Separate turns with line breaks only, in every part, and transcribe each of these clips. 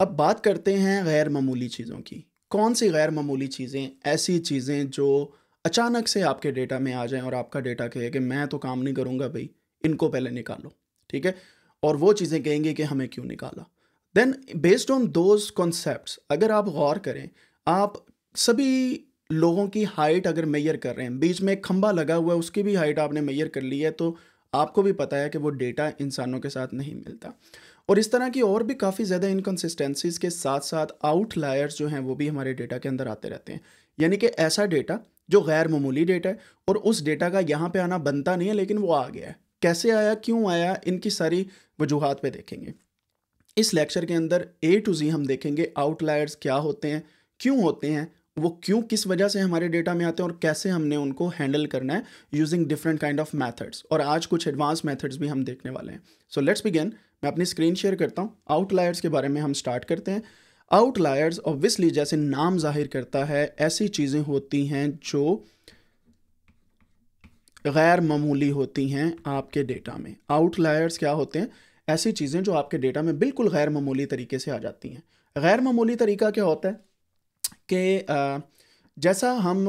अब बात करते हैं गैर मामूली चीज़ों की कौन सी गैर मामूली चीज़ें ऐसी चीज़ें जो अचानक से आपके डेटा में आ जाएं और आपका डेटा कहे कि मैं तो काम नहीं करूँगा भाई इनको पहले निकालो ठीक है और वो चीज़ें कहेंगे कि हमें क्यों निकाला then based on those concept अगर आप गौर करें आप सभी लोगों की हाइट अगर मेयर कर रहे हैं बीच में एक खंबा लगा हुआ है उसकी भी हाइट आपने मेयर कर ली है तो आपको भी पता है कि वो डेटा इंसानों के साथ नहीं मिलता और इस तरह की और भी काफ़ी ज़्यादा इनकन्सिस्टेंसीज के साथ साथ आउटलायर्स जो हैं वो भी हमारे डेटा के अंदर आते रहते हैं यानी कि ऐसा डेटा जो गैर मामूली डेटा है और उस डेटा का यहाँ पे आना बनता नहीं है लेकिन वो आ गया है कैसे आया क्यों आया इनकी सारी वजूहत पे देखेंगे इस लेक्चर के अंदर ए टू जी हम देखेंगे आउटलायर्स क्या होते हैं क्यों होते हैं वो क्यों किस वजह से हमारे डेटा में आते हैं और कैसे हमने उनको हैंडल करना है using different kind of methods और आज कुछ एडवांस मैथड्स भी हम देखने वाले हैं सो लेट्स बिगेन मैं अपनी स्क्रीन शेयर करता हूँ आउटलायर्स के बारे में हम स्टार्ट करते हैं आउटलायर्स ऑब्वियसली जैसे नाम जाहिर करता है ऐसी चीज़ें होती हैं जो गैर मामूली होती हैं आपके डेटा में आउटलायर्स क्या होते हैं ऐसी चीज़ें जो आपके डेटा में बिल्कुल गैर मामूली तरीके से आ जाती हैं गैर मामूली तरीका क्या होता है कि जैसा हम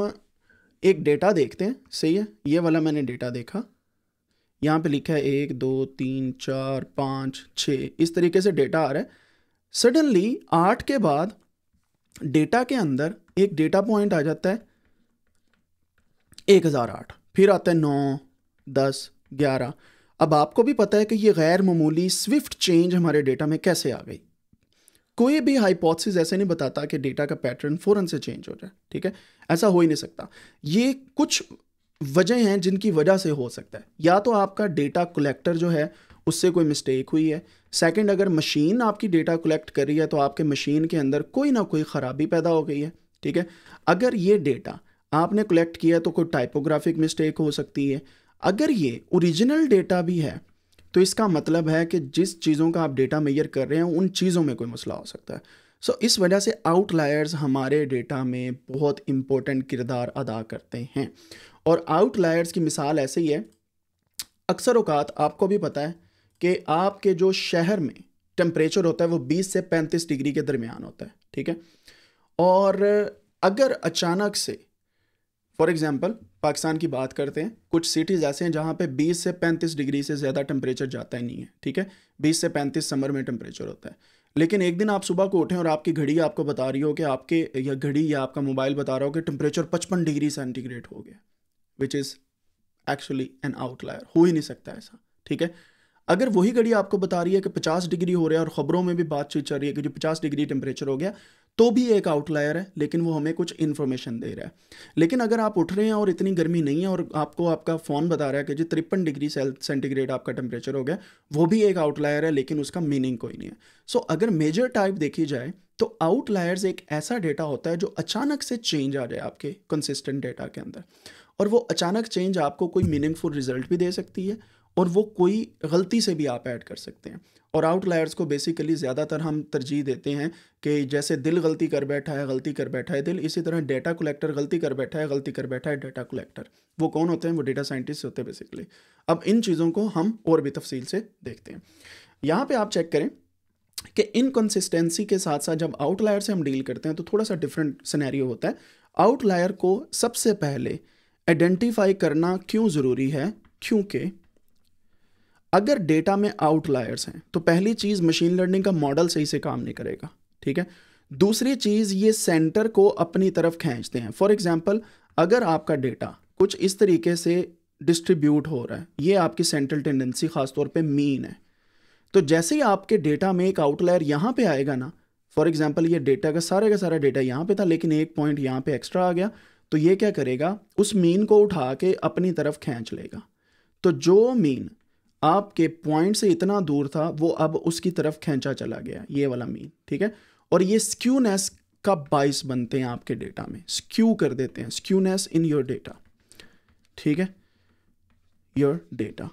एक डेटा देखते हैं सही है ये वाला मैंने डेटा देखा यहाँ पे लिखा है एक दो तीन चार पाँच छ इस तरीके से डेटा आ रहा है सडनली आठ के बाद डेटा के अंदर एक डेटा पॉइंट आ जाता है एक हज़ार आठ फिर आता है नौ दस ग्यारह अब आपको भी पता है कि ये गैर मामूली स्विफ्ट चेंज हमारे डेटा में कैसे आ गई कोई भी हाइपोथेसिस ऐसे नहीं बताता कि डेटा का पैटर्न फ़ौरन से चेंज हो जाए ठीक है ऐसा हो ही नहीं सकता ये कुछ वजह हैं जिनकी वजह से हो सकता है या तो आपका डेटा कलेक्टर जो है उससे कोई मिस्टेक हुई है सेकंड अगर मशीन आपकी डेटा कलेक्ट कर रही है तो आपके मशीन के अंदर कोई ना कोई ख़राबी पैदा हो गई है ठीक है अगर ये डेटा आपने कलेक्ट किया तो कोई टाइपोग्राफिक मिस्टेक हो सकती है अगर ये ओरिजिनल डेटा भी है तो इसका मतलब है कि जिस चीज़ों का आप डेटा मैयर कर रहे हैं उन चीज़ों में कोई मसला हो सकता है सो so, इस वजह से आउटलायर्स हमारे डेटा में बहुत इम्पोर्टेंट किरदार अदा करते हैं और आउटलायर्स की मिसाल ऐसे ही है अक्सर अवकात आपको भी पता है कि आपके जो शहर में टेम्परेचर होता है वो 20 से 35 डिग्री के दरमियान होता है ठीक है और अगर अचानक से फॉर एग्ज़ाम्पल पाकिस्तान की बात करते हैं कुछ सिटीज़ ऐसे हैं जहाँ पे 20 से 35 डिग्री से ज़्यादा टेम्परेचर जाता ही नहीं है ठीक है 20 से 35 समर में टेम्परेचर होता है लेकिन एक दिन आप सुबह को उठें और आपकी घड़ी आपको बता रही हो कि आपके या घड़ी या आपका मोबाइल बता रहा हो कि टेम्परेचर पचपन डिग्री सेंटीग्रेड हो गया which is actually an outlier हो ही नहीं सकता ऐसा ठीक है अगर वही घड़ी आपको बता रही है कि 50 डिग्री हो रहा है और ख़बरों में भी बातचीत चल रही है कि जो 50 डिग्री टेम्परेचर हो गया तो भी एक आउटलायर है लेकिन वो हमें कुछ इन्फॉर्मेशन दे रहा है लेकिन अगर आप उठ रहे हैं और इतनी गर्मी नहीं है और आपको आपका फ़ोन बता रहा है कि जो तिरपन डिग्री सेंटीग्रेड आपका टेम्परेचर हो गया वो भी एक आउटलायर है लेकिन उसका मीनिंग कोई नहीं है सो so, अगर मेजर टाइप देखी जाए तो आउटलायर्स एक ऐसा डेटा होता है जो अचानक से चेंज आ जाए आपके कंसिस्टेंट डेटा के अंदर और वो अचानक चेंज आपको कोई मीनिंगफुल रिजल्ट भी दे सकती है और वो कोई गलती से भी आप ऐड कर सकते हैं और आउटलायर्स को बेसिकली ज़्यादातर हम तरजीह देते हैं कि जैसे दिल गलती कर बैठा है गलती कर बैठा है दिल इसी तरह डेटा कलेक्टर गलती कर बैठा है गलती कर बैठा है डेटा कलेक्टर वो कौन होते हैं वो डेटा साइंटिस्ट होते हैं बेसिकली अब इन चीज़ों को हम और भी तफसील से देखते हैं यहाँ पर आप चेक करें कि इनकन्सिस्टेंसी के साथ साथ जब आउटलायर से हम डील करते हैं तो थोड़ा सा डिफरेंट सिनेरियो होता है आउटलायर को सबसे पहले आइडेंटिफाई करना क्यों ज़रूरी है क्योंकि अगर डेटा में आउटलायर्स हैं तो पहली चीज़ मशीन लर्निंग का मॉडल सही से काम नहीं करेगा ठीक है दूसरी चीज़ ये सेंटर को अपनी तरफ खींचते हैं फॉर एग्ज़ाम्पल अगर आपका डेटा कुछ इस तरीके से डिस्ट्रीब्यूट हो रहा है ये आपकी सेंट्रल टेंडेंसी खासतौर पर मीन है तो जैसे ही आपके डेटा में एक आउटलायर यहाँ पे आएगा ना फॉर एग्जाम्पल ये डेटा का सारे का सारा डेटा यहाँ पे था लेकिन एक पॉइंट यहाँ पे एक्स्ट्रा आ गया तो ये क्या करेगा उस मीन को उठा के अपनी तरफ खींच लेगा तो जो मीन आपके पॉइंट से इतना दूर था वो अब उसकी तरफ खींचा चला गया ये वाला मीन ठीक है और ये स्क्यूनेस का बाइस बनते हैं आपके डेटा में स्क्यू कर देते हैं स्क्यूनेस इन योर डेटा ठीक है योर डेटा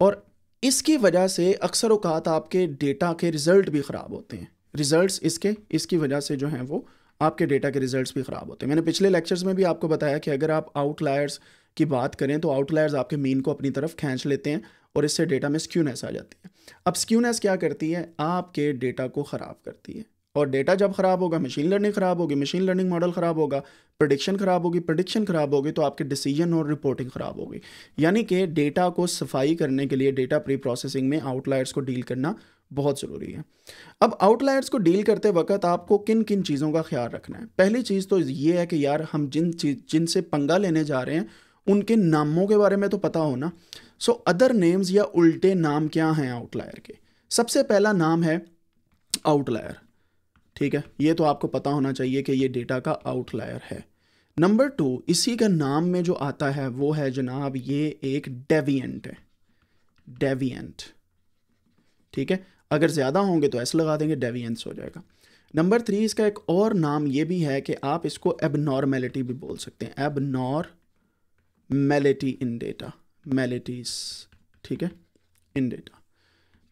और इसकी वजह से अक्सर अवकात आपके डेटा के रिज़ल्ट भी ख़राब होते हैं रिज़ल्ट्स इसके इसकी वजह से जो हैं वो आपके डेटा के रिजल्ट्स भी ख़राब होते हैं मैंने पिछले लेक्चर्स में भी आपको बताया कि अगर आप आउटलायर्स की बात करें तो आउटलायर्स आपके मीन को अपनी तरफ खींच लेते हैं और इससे डेटा में स्क्यूनेस आ जाती है अब स्क्यूनेस क्या करती है आपके डेटा को ख़राब करती है और डेटा जब ख़राब होगा मशीन लर्निंग ख़राब होगी मशीन लर्निंग मॉडल ख़राब होगा प्रडिक्शन ख़राब होगी प्रडिक्शन ख़राब होगी तो आपके डिसीजन और रिपोर्टिंग ख़राब होगी यानी कि डेटा को सफाई करने के लिए डेटा प्री प्रोसेसिंग में आउटलायर्स को डील करना बहुत ज़रूरी है अब आउटलायर्स को डील करते वक्त आपको किन किन चीज़ों का ख्याल रखना है पहली चीज़ तो ये है कि यार हम जिन चीज जिनसे पंगा लेने जा रहे हैं उनके नामों के बारे में तो पता हो ना सो अदर नेम्स या उल्टे नाम क्या हैं आउटलायर के सबसे पहला नाम है आउटलायर ठीक है ये तो आपको पता होना चाहिए कि ये डेटा का आउटलायर है नंबर टू इसी का नाम में जो आता है वो है जनाब ये एक डेवियंट है डेवियंट ठीक है अगर ज़्यादा होंगे तो ऐसे लगा देंगे डेवियंस हो जाएगा नंबर थ्री इसका एक और नाम ये भी है कि आप इसको एबनॉर्मेलिटी भी बोल सकते हैं मेलेटी इन डेटा मेलिटीज ठीक है इन डेटा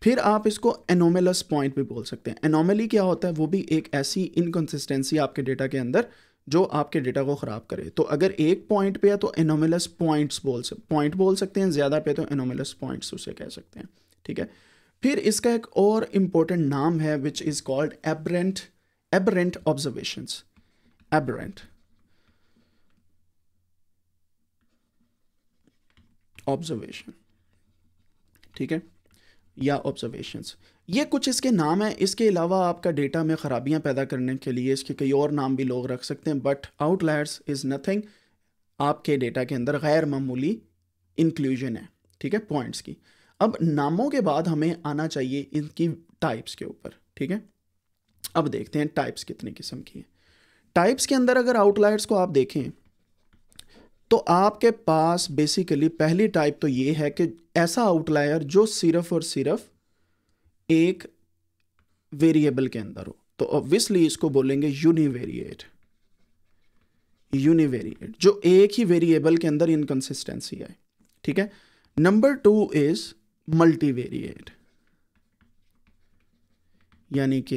फिर आप इसको एनोमेलस पॉइंट भी बोल सकते हैं एनोमली क्या होता है वो भी एक ऐसी इनकन्सिस्टेंसी आपके डेटा के अंदर जो आपके डेटा को ख़राब करे तो अगर एक पॉइंट पे है तो एनोमेलस पॉइंट्स बोल सकते पॉइंट बोल सकते हैं ज़्यादा पे तो एनोमेलस पॉइंट्स उसे कह सकते हैं ठीक है फिर इसका एक और इम्पोर्टेंट नाम है which is called aberrant aberrant observations aberrant observation ठीक है या ऑब्जर्वेशंस ये कुछ इसके नाम हैं इसके अलावा आपका डेटा में खराबियां पैदा करने के लिए इसके कई और नाम भी लोग रख सकते हैं बट आउटलायर्स इज़ नथिंग आपके डेटा के अंदर गैर मामूली इंक्लूजन है ठीक है पॉइंट्स की अब नामों के बाद हमें आना चाहिए इनकी टाइप्स के ऊपर ठीक है अब देखते हैं टाइप्स कितने किस्म की हैं टाइप्स के अंदर अगर आउटलाइट्स को आप देखें तो आपके पास बेसिकली पहली टाइप तो ये है कि ऐसा आउटलायर जो सिर्फ और सिर्फ एक वेरिएबल के अंदर हो तो ऑब्वियसली इसको बोलेंगे यूनिवेरिएट यूनिवेरिएट जो एक ही वेरिएबल के अंदर इनकन्सिस्टेंसी है ठीक है नंबर टू इज मल्टीवेरिएट यानी कि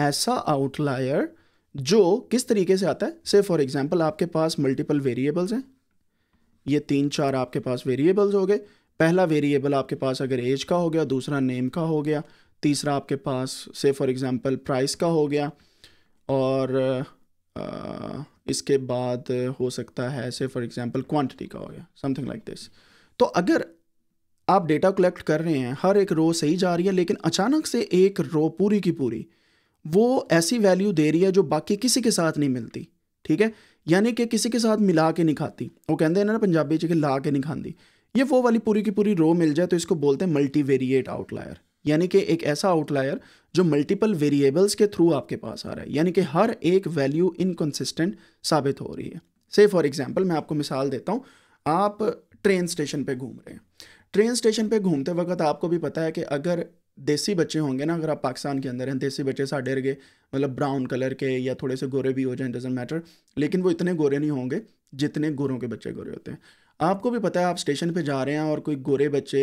ऐसा आउटलायर जो किस तरीके से आता है से फॉर एग्जांपल आपके पास मल्टीपल वेरिएबल्स हैं ये तीन चार आपके पास वेरिएबल्स हो गए पहला वेरिएबल आपके पास अगर एज का हो गया दूसरा नेम का हो गया तीसरा आपके पास से फॉर एग्जांपल प्राइस का हो गया और आ, इसके बाद हो सकता है से फॉर एग्जांपल क्वांटिटी का हो गया समथिंग लाइक दिस तो अगर आप डेटा कलेक्ट कर रहे हैं हर एक रो सही जा रही है लेकिन अचानक से एक रो पूरी की पूरी वो ऐसी वैल्यू दे रही है जो बाकी किसी के साथ नहीं मिलती ठीक है यानी कि किसी के साथ मिला के नहीं खाती वो कहते हैं ना पंजाबी च ला के नहीं खाती ये वो वाली पूरी की पूरी रो मिल जाए तो इसको बोलते हैं मल्टी वेरिएट आउटलायर यानी कि एक ऐसा आउटलायर जो मल्टीपल वेरिएबल्स के थ्रू आपके पास आ रहा है यानी कि हर एक वैल्यू इनकन्सिस्टेंट साबित हो रही है से फॉर एग्जाम्पल मैं आपको मिसाल देता हूँ आप ट्रेन स्टेशन पर घूम रहे हैं ट्रेन स्टेशन पे घूमते वक्त आपको भी पता है कि अगर देसी बच्चे होंगे ना अगर आप पाकिस्तान के अंदर हैं देसी बच्चे साढ़े रगे मतलब ब्राउन कलर के या थोड़े से गोरे भी हो जाए डजेंट मैटर लेकिन वो इतने गोरे नहीं होंगे जितने गोरों के बच्चे गोरे होते हैं आपको भी पता है आप स्टेशन पर जा रहे हैं और कोई गोरे बच्चे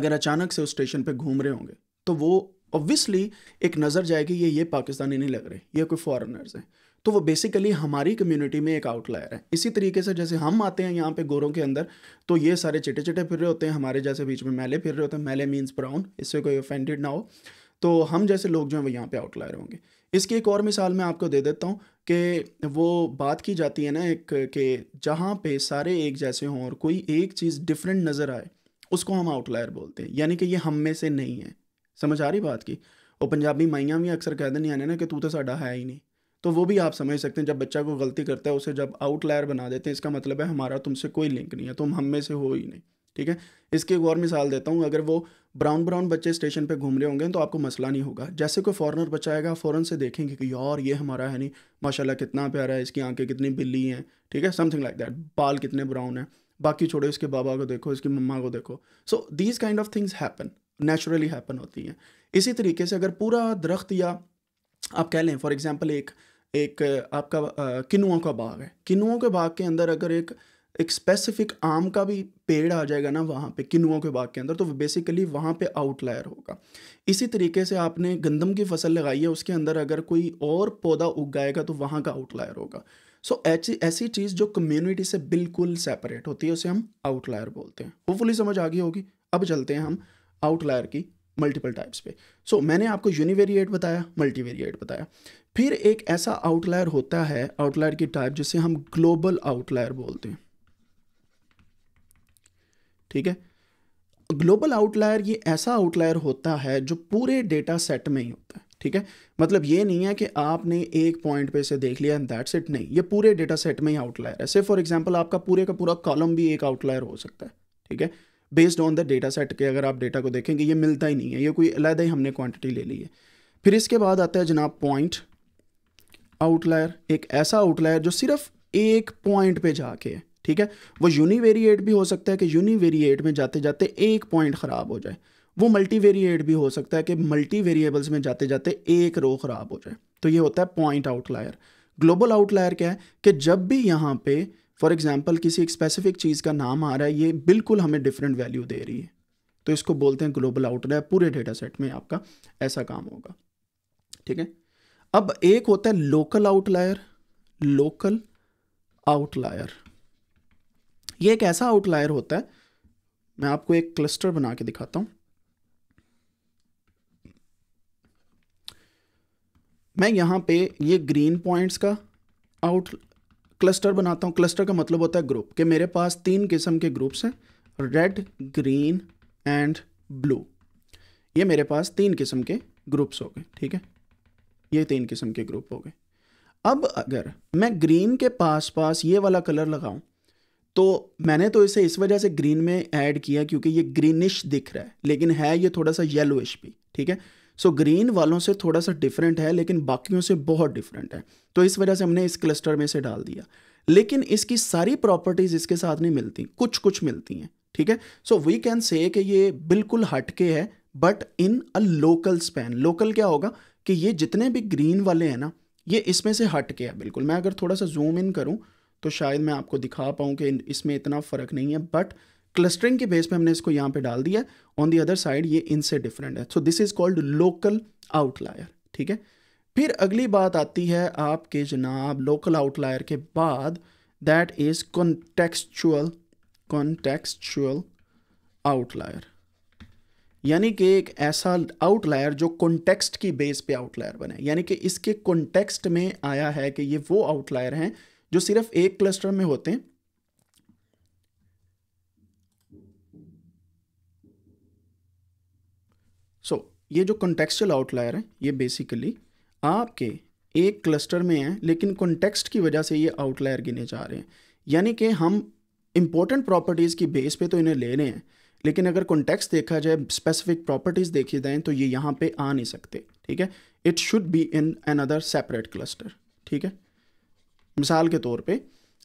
अगर अचानक से उस स्टेशन पर घूम रहे होंगे तो वो ऑब्वियसली एक नज़र जाएगी ये ये पाकिस्तानी नहीं लग रहे ये कोई फॉरनर्स हैं तो वो बेसिकली हमारी कम्युनिटी में एक आउटलायर है इसी तरीके से जैसे हम आते हैं यहाँ पे गोरों के अंदर तो ये सारे चिटे चिटे फिर रहे होते हैं हमारे जैसे बीच में मैले फिर रहे होते हैं मैले मीन्स ब्राउन इससे कोई ऑफेंडेड ना हो तो हम जैसे लोग जो हैं वो यहाँ पे आउटलायर होंगे इसकी एक और मिसाल मैं आपको दे देता हूँ कि वो बात की जाती है ना एक कि जहाँ पे सारे एक जैसे हों और कोई एक चीज़ डिफरेंट नज़र आए उसको हम आउटलायर बोलते हैं यानी कि ये हम में से नहीं है समझ आ रही बात की और पंजाबी माइयाँ भी अक्सर कह दें आने ना कि तू तो साढ़ा है ही नहीं तो वो भी आप समझ सकते हैं जब बच्चा को गलती करता है उसे जब आउटलायर बना देते हैं इसका मतलब है हमारा तुमसे कोई लिंक नहीं है तुम हम में से हो ही नहीं ठीक है इसकी एक और मिसाल देता हूँ अगर वो ब्राउन ब्राउन बच्चे स्टेशन पे घूम रहे होंगे तो आपको मसला नहीं होगा जैसे कोई फॉरनर बच्चा आएगा फ़ौरन से देखेंगे कि यार ये हमारा है नहीं माशाल्लाह कितना प्यारा है इसकी आंखें कितनी बिल्ली हैं ठीक है समथिंग लाइक दैट बाल कितने ब्राउन हैं बाकी छोड़ो इसके बाबा को देखो इसकी मम्मा को देखो so these kind of things happen naturally happen होती हैं इसी तरीके से अगर पूरा दरख्त या आप कह लें फॉर एग्ज़ाम्पल एक एक आपका किनुओं का बाग है किनुओं के बाग के अंदर अगर एक एक स्पेसिफिक आम का भी पेड़ आ जाएगा ना वहाँ पे किनुओं के बाग के अंदर तो बेसिकली वहाँ पे आउटलायर होगा इसी तरीके से आपने गंदम की फसल लगाई है उसके अंदर अगर कोई और पौधा जाएगा तो वहाँ का आउटलायर होगा सो ऐसी ऐसी चीज़ जो कम्युनिटी से बिल्कुल सेपरेट होती है उसे हम आउटलायर बोलते हैं होपफुली समझ आ गई होगी अब चलते हैं हम आउटलायर की मल्टीपल टाइप्स पे सो so, मैंने आपको यूनिवेरिएट बताया मल्टीवेरिएट बताया फिर एक ऐसा आउटलायर होता है आउटलायर की टाइप जिसे हम ग्लोबल आउटलायर बोलते हैं ठीक है ग्लोबल आउटलायर ये ऐसा आउटलायर होता है जो पूरे डेटा सेट में ही होता है ठीक है मतलब ये नहीं है कि आपने एक पॉइंट पे से देख लिया एंड दैट्स इट नहीं ये पूरे डेटा सेट में ही आउटलायर है सिर्फ फॉर एग्जांपल आपका पूरे का पूरा कॉलम भी एक आउटलायर हो सकता है ठीक है based on the data set के अगर आप डेटा को देखेंगे ये मिलता ही नहीं है ये कोई अलहदा ही हमने क्वांटिटी ले ली है फिर इसके बाद आता है जनाब पॉइंट आउटलायर एक ऐसा आउटलायर जो सिर्फ एक पॉइंट पे जाके ठीक है वो यूनिवेरिएट भी हो सकता है कि यूनिवेरिएट में जाते जाते एक पॉइंट ख़राब हो जाए वो मल्टीवेरिएट भी हो सकता है कि मल्टी वेरिएबल्स में जाते जाते एक रो ख़राब हो जाए तो ये होता है पॉइंट आउटलायर ग्लोबल आउटलायर क्या है कि जब भी यहाँ पे फॉर एग्जाम्पल किसी एक स्पेसिफिक चीज़ का नाम आ रहा है ये बिल्कुल हमें डिफरेंट वैल्यू दे रही है तो इसको बोलते हैं ग्लोबल आउटलायर पूरे डेटा सेट में आपका ऐसा काम होगा ठीक है अब एक होता है लोकल आउटलायर लोकल आउटलायर ये एक ऐसा आउटलायर होता है मैं आपको एक क्लस्टर बना के दिखाता हूं मैं यहां पे ये ग्रीन पॉइंट्स का आउट क्लस्टर बनाता हूँ क्लस्टर का मतलब होता है ग्रुप कि मेरे पास तीन किस्म के ग्रुप्स हैं रेड ग्रीन एंड ब्लू ये मेरे पास तीन किस्म के ग्रुप्स हो गए ठीक है ये तीन किस्म के ग्रुप हो गए अब अगर मैं ग्रीन के पास पास ये वाला कलर लगाऊं तो मैंने तो इसे इस वजह से ग्रीन में ऐड किया क्योंकि ये ग्रीनिश दिख रहा है लेकिन है ये थोड़ा सा येलोइश भी ठीक है सो so, ग्रीन वालों से थोड़ा सा डिफरेंट है लेकिन बाकियों से बहुत डिफरेंट है तो इस वजह से हमने इस क्लस्टर में से डाल दिया लेकिन इसकी सारी प्रॉपर्टीज़ इसके साथ नहीं मिलती कुछ कुछ मिलती हैं ठीक है सो वी कैन से ये बिल्कुल हटके है but in a local span local क्या होगा कि ये जितने भी ग्रीन वाले हैं ना ये इसमें से हट के है बिल्कुल मैं अगर थोड़ा सा जूम इन करूँ तो शायद मैं आपको दिखा पाऊँ कि इसमें इतना फ़र्क नहीं है बट क्लस्टरिंग के बेस पे हमने इसको यहाँ पे डाल दिया ऑन दी अदर साइड ये इनसे डिफरेंट है so this is called local outlier ठीक है फिर अगली बात आती है आपके जनाब लोकल आउटलायर के बाद that is contextual contextual outlier यानी कि एक ऐसा आउटलायर जो कॉन्टेक्स्ट की बेस पे आउटलायर बने यानी कि इसके कॉन्टेक्स्ट में आया है कि ये वो आउटलायर हैं जो सिर्फ एक क्लस्टर में होते हैं सो so, ये जो कॉन्टेक्स्टल आउटलायर है ये बेसिकली आपके एक क्लस्टर में है लेकिन कॉन्टेक्स्ट की वजह से ये आउटलायर गिने जा रहे हैं यानी कि हम इंपॉर्टेंट प्रॉपर्टीज़ की बेस पे तो इन्हें ले रहे हैं लेकिन अगर कॉन्टेक्स्ट देखा जाए स्पेसिफिक प्रॉपर्टीज़ देखी जाएँ तो ये यहाँ पे आ नहीं सकते ठीक है it should be in N another separate cluster ठीक है मिसाल के तौर पे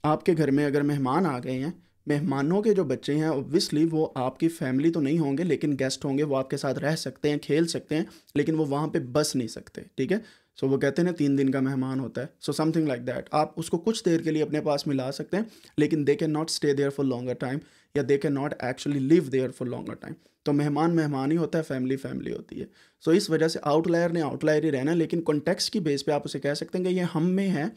आपके घर में अगर मेहमान आ गए हैं मेहमानों के जो बच्चे हैं ओबियसली वो आपकी फैमिली तो नहीं होंगे लेकिन गेस्ट होंगे वो आपके साथ रह सकते हैं खेल सकते हैं लेकिन वो वहाँ पर बस नहीं सकते ठीक है सो so, वो कहते हैं ना तीन दिन का मेहमान होता है सो समथिंग लाइक दैट आप उसको कुछ देर के लिए अपने पास मिला सकते हैं लेकिन they can not stay there for longer time या they can not actually live there for longer time तो मेहमान मेहमान ही होता है फैमिली फैमिली होती है सो so, इस वजह से आउटलायर ने आउटलायर ही रहना लेकिन कॉन्टेक्स्ट की बेस पे आप उसे कह सकते हैं कि ये हम में है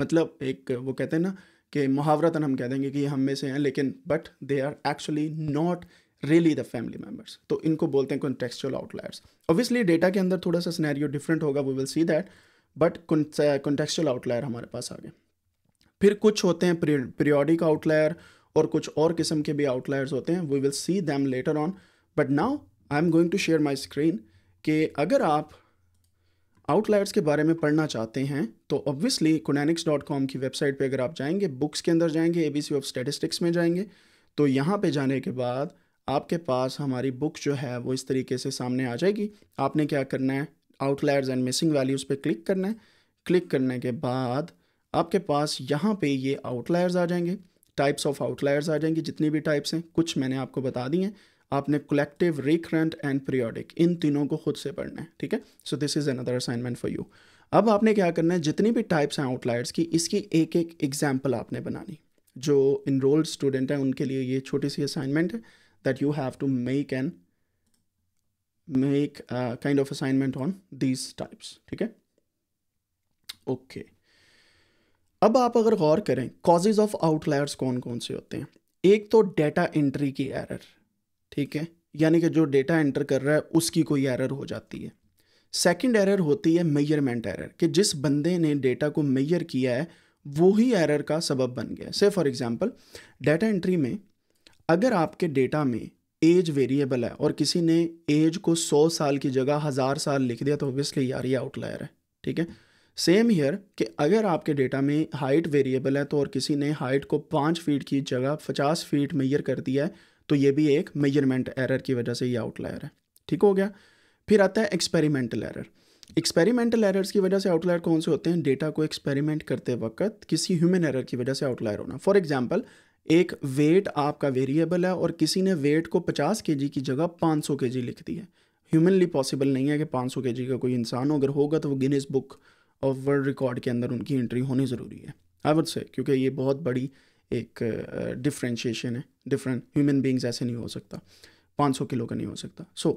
मतलब एक वो कहते हैं ना कि मुहावरतन हम कह देंगे कि ये हम में से हैं लेकिन but they are actually not really the family members तो इनको बोलते हैं कॉन्टेक्चुअल आउटलायर्स ऑब्वियसली डेटा के अंदर थोड़ा सा स्नैरियो डिफरेंट होगा we will see that but contextual outlier हमारे पास आ गए फिर कुछ होते हैं पीरियोडिक आउटलायर और कुछ और किस्म के भी आउटलायर्स होते हैं we will see them later on but now I am going to share my screen कि अगर आप आउटलायर्स के बारे में पढ़ना चाहते हैं तो ऑब्वियसली कुनैनिक्स डॉट कॉम की वेबसाइट पर अगर आप जाएंगे बुक्स के अंदर जाएंगे A B C of statistics में जाएंगे तो यहाँ पर जाने के बाद आपके पास हमारी बुक जो है वो इस तरीके से सामने आ जाएगी आपने क्या करना है आउटलायर्स एंड मिसिंग वैल्यूज़ पे क्लिक करना है क्लिक करने के बाद आपके पास यहाँ पे ये आउटलायर्स आ जाएंगे टाइप्स ऑफ आउटलायर्स आ जाएंगी जितनी भी टाइप्स हैं कुछ मैंने आपको बता दी हैं आपने कलेक्टिव रिकरेंट एंड पीरियोडिक इन तीनों को खुद से पढ़ना है ठीक है so this is another assignment for you अब आपने क्या करना है जितनी भी टाइप्स हैं आउटलायर्स की इसकी एक एक एग्जाम्पल आपने बनानी जो इनरोल्ड स्टूडेंट हैं उनके लिए ये छोटी सी असाइनमेंट है that you have to make an make a kind of assignment on these types ठीक है ओके अब आप अगर गौर करें कॉजेज ऑफ आउटलायर्स कौन कौन से होते हैं एक तो डेटा एंट्री की एरर ठीक है यानी कि जो डेटा एंटर कर रहा है उसकी कोई एरर हो जाती है सेकंड एरर होती है मेयरमेंट एरर कि जिस बंदे ने डेटा को मेयर किया है वो ही एरर का सबब बन गया है से फॉर एग्जांपल डेटा एंट्री में अगर आपके डेटा में एज वेरिएबल है और किसी ने एज को सौ साल की जगह हज़ार साल लिख दिया तो ओबियसली यार ये आउटलायर है ठीक है सेम हीयर कि अगर आपके डेटा में हाइट वेरिएबल है तो और किसी ने हाइट को पाँच फीट की जगह पचास फीट मैयर कर दिया है तो ये भी एक मेजरमेंट एरर की वजह से ये आउटलायर है ठीक हो गया फिर आता है एक्सपेरिमेंटल एरर एक्सपेरिमेंटल एरर्स की वजह से आउटलायर कौन से होते हैं डेटा को एक्सपेरिमेंट करते वक्त किसी ह्यूमन एरर की वजह से आउटलायर होना फॉर एग्जाम्पल एक वेट आपका वेरिएबल है और किसी ने वेट को 50 के की जगह 500 के लिख दी है ह्यूमनली पॉसिबल नहीं है कि 500 के का कोई इंसान हो अगर होगा तो वो Guinness book of world record के अंदर उनकी एंट्री होनी ज़रूरी है आई वुड से क्योंकि ये बहुत बड़ी एक डिफ्रेंशिएशन uh, है डिफरेंट ह्यूमन बींग्स ऐसे नहीं हो सकता 500 किलो का नहीं हो सकता सो so,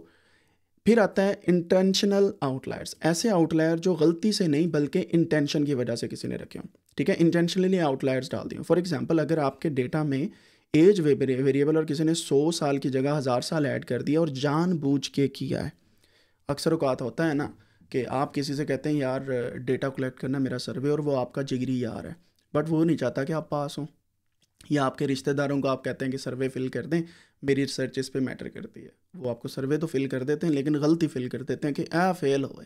फिर आता है इंटेंशनल आउटलायर्स ऐसे आउटलायर जो गलती से नहीं बल्कि इंटेंशन की वजह से किसी ने रखे हों ठीक है इंटेंशनली आउटलायर्स डाल दिए फॉर एग्जाम्पल अगर आपके डेटा में एज वेरिएबल और किसी ने सौ साल की जगह हज़ार साल ऐड कर दिया और जानबूझ के किया है अक्सर अवकात होता है ना कि आप किसी से कहते हैं यार डेटा कलेक्ट करना मेरा सर्वे और वो आपका जिगरी यार है बट वो नहीं चाहता कि आप पास हों या आपके रिश्तेदारों को आप कहते हैं कि सर्वे फिल कर दें मेरी रिसर्च इस पर मैटर करती है वो आपको सर्वे तो फिल कर देते हैं लेकिन गलती फिल कर देते हैं कि आ फेल होए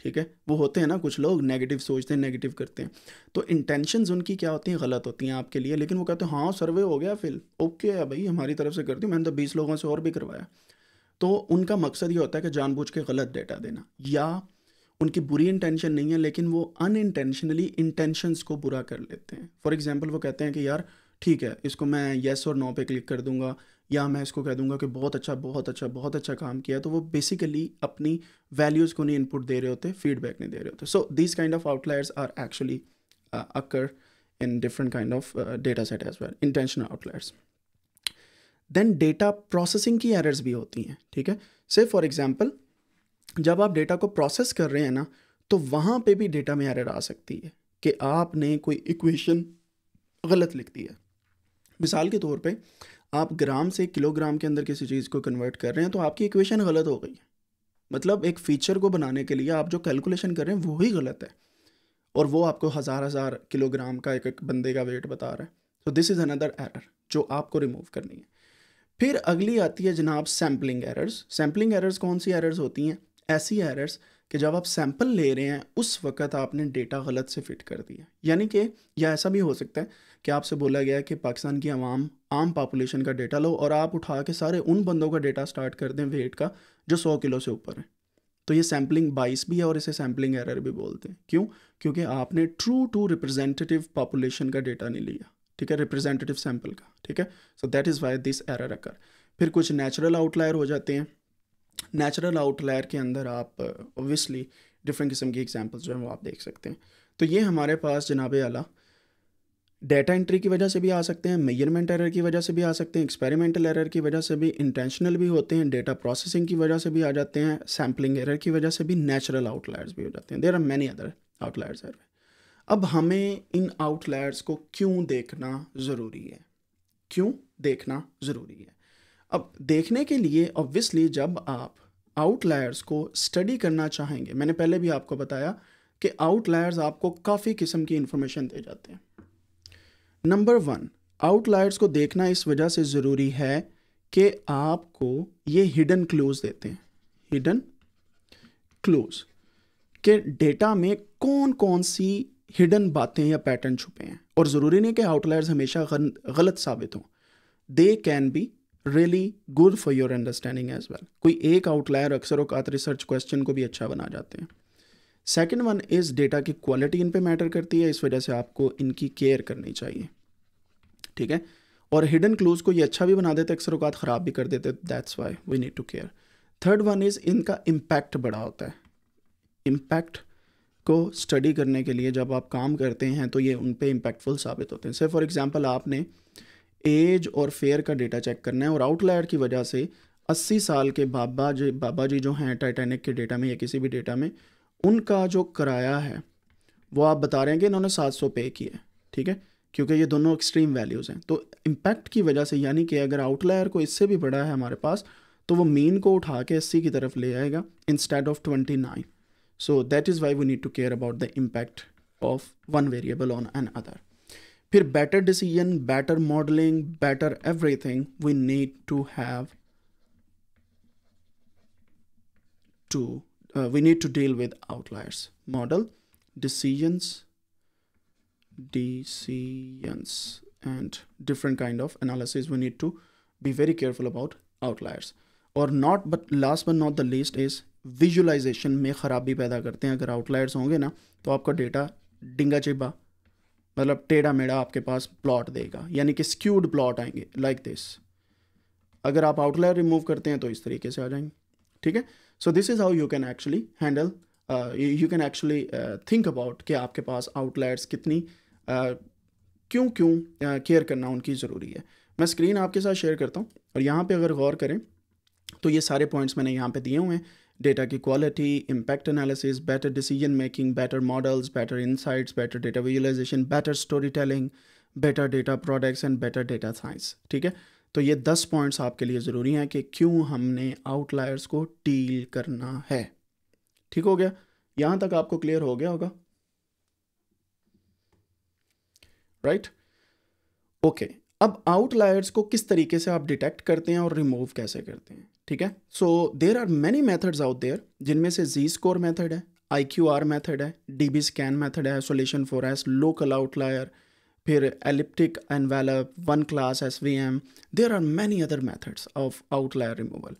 ठीक है वो होते हैं ना कुछ लोग नेगेटिव सोचते हैं नेगेटिव करते हैं तो इंटेंशन उनकी क्या होती हैं गलत होती हैं आपके लिए लेकिन वो कहते हैं हाँ सर्वे हो गया फिल ओके है भाई हमारी तरफ से करती हूँ मैंने तो बीस लोगों से और भी करवाया तो उनका मकसद ये होता है कि जानबूझ के गलत डेटा देना या उनकी बुरी इंटेंशन नहीं है लेकिन वो अन इंटेंशनली इंटेंशंस को बुरा कर लेते हैं फॉर एग्जाम्पल वो कहते हैं कि यार ठीक है इसको मैं येस और नो पे क्लिक कर दूंगा या मैं इसको कह दूंगा कि बहुत अच्छा बहुत अच्छा बहुत अच्छा काम किया तो वो बेसिकली अपनी वैल्यूज़ को नहीं इनपुट दे रहे होते फीडबैक नहीं दे रहे होते so these kind of outliers are actually occur in different kind of data set as well intentional outliers then data processing की एरर्स भी होती हैं ठीक है से फॉर एग्जाम्पल जब आप डेटा को प्रोसेस कर रहे हैं ना तो वहाँ पे भी डेटा में एरर आ सकती है कि आपने कोई इक्वेशन गलत लिख दी है मिसाल के तौर पे आप ग्राम से किलोग्राम के अंदर किसी चीज़ को कन्वर्ट कर रहे हैं तो आपकी इक्वेशन गलत हो गई है मतलब एक फ़ीचर को बनाने के लिए आप जो कैलकुलेशन कर रहे हैं वो ही गलत है और वो आपको हज़ार हज़ार किलोग्राम का एक एक बंदे का वेट बता रहा है तो दिस इज़ अनदर एरर जो आपको रिमूव करनी है फिर अगली आती है जनाब सैम्पलिंग एरर्स सैम्पलिंग एरर्स कौन सी एरर्स होती हैं ऐसी एरर्स कि जब आप सैंपल ले रहे हैं उस वक्त आपने डेटा गलत से फिट कर दिया यानी कि यह ऐसा भी हो सकता है कि आपसे बोला गया कि पाकिस्तान की आवाम आम पॉपुलेशन का डेटा लो और आप उठा के सारे उन बंदों का डेटा स्टार्ट कर दें वेट का जो सौ किलो से ऊपर है तो ये सैम्पलिंग बाइस भी है और इसे सैम्पलिंग एरर भी बोलते हैं क्यों क्योंकि आपने ट्रू टू रिप्रेजेंटेटिव पॉपुलेशन का डेटा नहीं लिया ठीक है रिप्रेजेंटेटिव सैम्पल का ठीक है so that is why this error occur फिर कुछ नेचुरल आउटलायर हो जाते हैं नेचुरल आउटलायर के अंदर आप ओबियसली डिफरेंट किस्म की एग्जाम्पल्स जो हैं वो आप देख सकते हैं तो ये हमारे पास जनाब आला डेटा एंट्री की वजह से भी आ सकते हैं मेजरमेंट एरर की वजह से भी आ सकते हैं एक्सपेरिमेंटल एरर की वजह से भी इंटेंशनल भी होते हैं डेटा प्रोसेसिंग की वजह से भी आ जाते हैं सैम्पलिंग एरर की वजह से भी नेचुरल आउटलायर्स भी हो जाते हैं there are many other outliers error अब हमें इन आउटलायर्स को क्यों देखना ज़रूरी है क्यों देखना ज़रूरी है अब देखने के लिए ऑब्वियसली जब आप आउटलायर्स को स्टडी करना चाहेंगे मैंने पहले भी आपको बताया कि आउटलायर्स आपको काफ़ी किस्म की इन्फॉर्मेशन दे जाते हैं नंबर वन आउटलायर्स को देखना इस वजह से ज़रूरी है कि आपको ये हिडन क्लोज देते हैं हिडन क्लोज के डेटा में कौन कौन सी हिडन बातें या पैटर्न छुपे हैं और ज़रूरी नहीं कि आउटलायर्स हमेशा गलत साबित हों they can be really good for your understanding as well कोई एक आउटलायर अक्सर और रिसर्च क्वेश्चन को भी अच्छा बना जाते हैं सेकेंड वन इज़ डेटा की क्वालिटी इन पर मैटर करती है इस वजह से आपको इनकी केयर करनी चाहिए ठीक है और हिडन क्लोज को ये अच्छा भी बना देते अक्सर अवकात ख़राब भी कर देते that's why we need to care third one is इनका इम्पैक्ट बड़ा होता है इम्पैक्ट को स्टडी करने के लिए जब आप काम करते हैं तो ये उन पर इम्पैक्टफुल साबित होते हैं सिर्फ फॉर एग्ज़ाम्पल आपने एज और फेयर का डेटा चेक करना है और आउटलायर की वजह से 80 साल के बाबा जी बाबा जी जो हैं टाइटैनिक के डेटा में या किसी भी डेटा में उनका जो किराया है वो आप बता रहे हैं कि इन्होंने सात सौ पे किया ठीक है क्योंकि ये दोनों एक्सट्रीम वैल्यूज़ हैं तो इम्पैक्ट की वजह से यानी कि अगर आउटलायर को इससे भी बड़ा है हमारे पास तो वो मीन को उठा के अस्सी की तरफ ले आएगा instead of twenty nine so that is why we need to care about the impact of one variable on another फिर better decision better modelling better everything we need to have to uh, we need to deal with outliers model decisions decisions and different kind of analysis we need to be very careful about outliers और not but last but not the least is visualisation में ख़राबी पैदा करते हैं अगर outliers होंगे ना तो आपका डेटा डिंगा चिब्बा मतलब टेढ़ा मेढ़ा आपके पास प्लॉट देगा यानी कि स्क्यूड प्लॉट आएंगे लाइक like दिस अगर आप आउटलायर रिमूव करते हैं तो इस तरीके से आ जाएंगे ठीक है so this is how you can actually handle you can actually think about कि आपके पास आउटलेट्स कितनी uh, क्यों क्यों केयर uh, करना उनकी ज़रूरी है मैं स्क्रीन आपके साथ शेयर करता हूँ और यहाँ पे अगर गौर करें तो ये सारे पॉइंट्स मैंने यहाँ पे दिए हुए हैं डेटा की quality impact analysis better decision making better models better insights better data visualisation better story telling better data products and better data science ठीक है तो ये दस पॉइंट्स आपके लिए ज़रूरी हैं कि क्यों हमने आउटलायर्स को डील करना है ठीक हो गया यहाँ तक आपको क्लियर हो गया होगा राइट ओके अब आउटलायर्स को किस तरीके से आप डिटेक्ट करते हैं और रिमूव कैसे करते हैं ठीक है so there are many methods out there जिनमें से जी स्कोर मैथड है आई क्यू आर मैथड है डी बी स्कैन मैथड है isolation forest local outlier फिर elliptic envelope one class S V M there are many other methods of outlier removal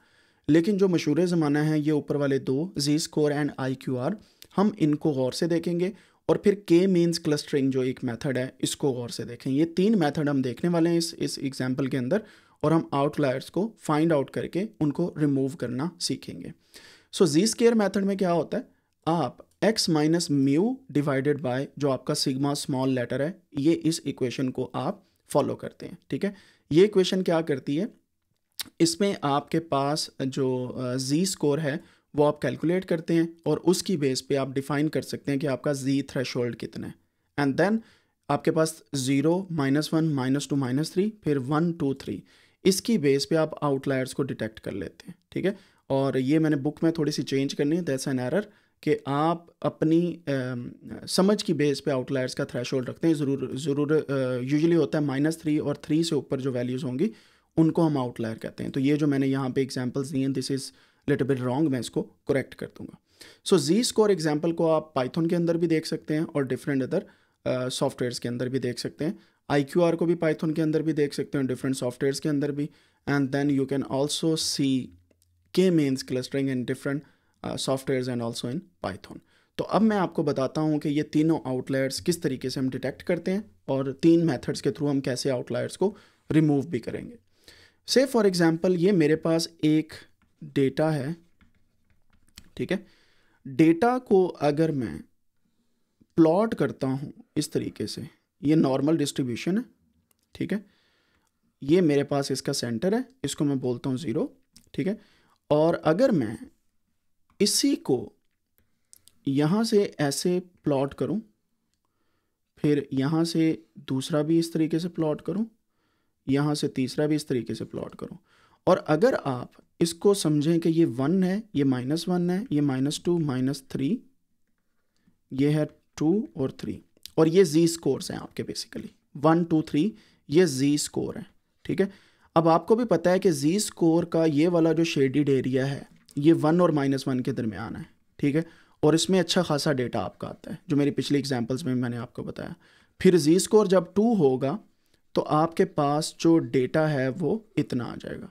लेकिन जो मशहूर ज़माना है ये ऊपर वाले दो Z score and I Q R हम इनको गौर से देखेंगे और फिर के मीन्स क्लस्टरिंग जो एक मैथड है इसको गौर से देखें ये तीन मैथड हम देखने वाले हैं इस इस एग्जाम्पल के अंदर और हम आउटलायर्स को फाइंड आउट करके उनको रिमूव करना सीखेंगे सो जी स्केयर मैथड में क्या होता है आप X minus mu divided by जो आपका सिग्मा स्मॉल लेटर है ये इस इक्वेशन को आप फॉलो करते हैं ठीक है ये इक्वेशन क्या करती है इसमें आपके पास जो जी स्कोर है वो आप कैलकुलेट करते हैं और उसकी बेस पे आप डिफाइन कर सकते हैं कि आपका जी थ्रेश कितना है एंड देन आपके पास zero minus one minus two minus three फिर वन टू थ्री इसकी बेस पे आप आउटलायर्स को डिटेक्ट कर लेते हैं ठीक है और ये मैंने बुक में थोड़ी सी चेंज करनी है दैट्स एन एरर कि आप अपनी आ, समझ की बेस पे आउटलायर्स का थ्रेश रखते हैं ज़रूर ज़रूर यूजली होता है माइनस थ्री और थ्री से ऊपर जो वैल्यूज़ होंगी उनको हम आउटलायर कहते हैं तो ये जो मैंने यहाँ पे एग्जांपल्स दिए हैं this is little bit wrong मैं इसको करेक्ट कर दूंगा सो जी स्कोर एग्जाम्पल को आप पाइथन के अंदर भी देख सकते हैं और डिफरेंट अदर सॉफ्टवेयर्स के अंदर भी देख सकते हैं आई क्यू आर को भी पाइथन के अंदर भी देख सकते हैं डिफरेंट सॉफ्टवेयर्स के अंदर भी and then you can also see K means clustering in different software and also in Python तो अब मैं आपको बताता हूँ कि ये तीनों आउटलायर्स किस तरीके से हम डिटेक्ट करते हैं और तीन मैथड्स के थ्रू हम कैसे आउटलायर्स को रिमूव भी करेंगे से फॉर एग्ज़ाम्पल ये मेरे पास एक डेटा है ठीक है डेटा को अगर मैं प्लॉट करता हूँ इस तरीके से ये नॉर्मल डिस्ट्रीब्यूशन है ठीक है ये मेरे पास इसका सेंटर है इसको मैं बोलता हूँ ज़ीरो ठीक है और अगर मैं इसी को यहाँ से ऐसे प्लॉट करूँ फिर यहाँ से दूसरा भी इस तरीके से प्लॉट करूँ यहाँ से तीसरा भी इस तरीके से प्लॉट करूँ और अगर आप इसको समझें कि ये वन है ये माइनस वन है ये माइनस टू माइनस थ्री ये है टू और थ्री और ये जी स्कोर्स हैं आपके बेसिकली वन टू थ्री ये जी स्कोर है ठीक है अब आपको भी पता है कि जी स्कोर का ये वाला जो शेडिड एरिया है ये वन और माइनस वन के दरमियान है ठीक है और इसमें अच्छा खासा डेटा आपका आता है जो मेरी पिछली एग्जाम्पल्स में मैंने आपको बताया फिर जी स्कोर जब टू होगा तो आपके पास जो डेटा है वो इतना आ जाएगा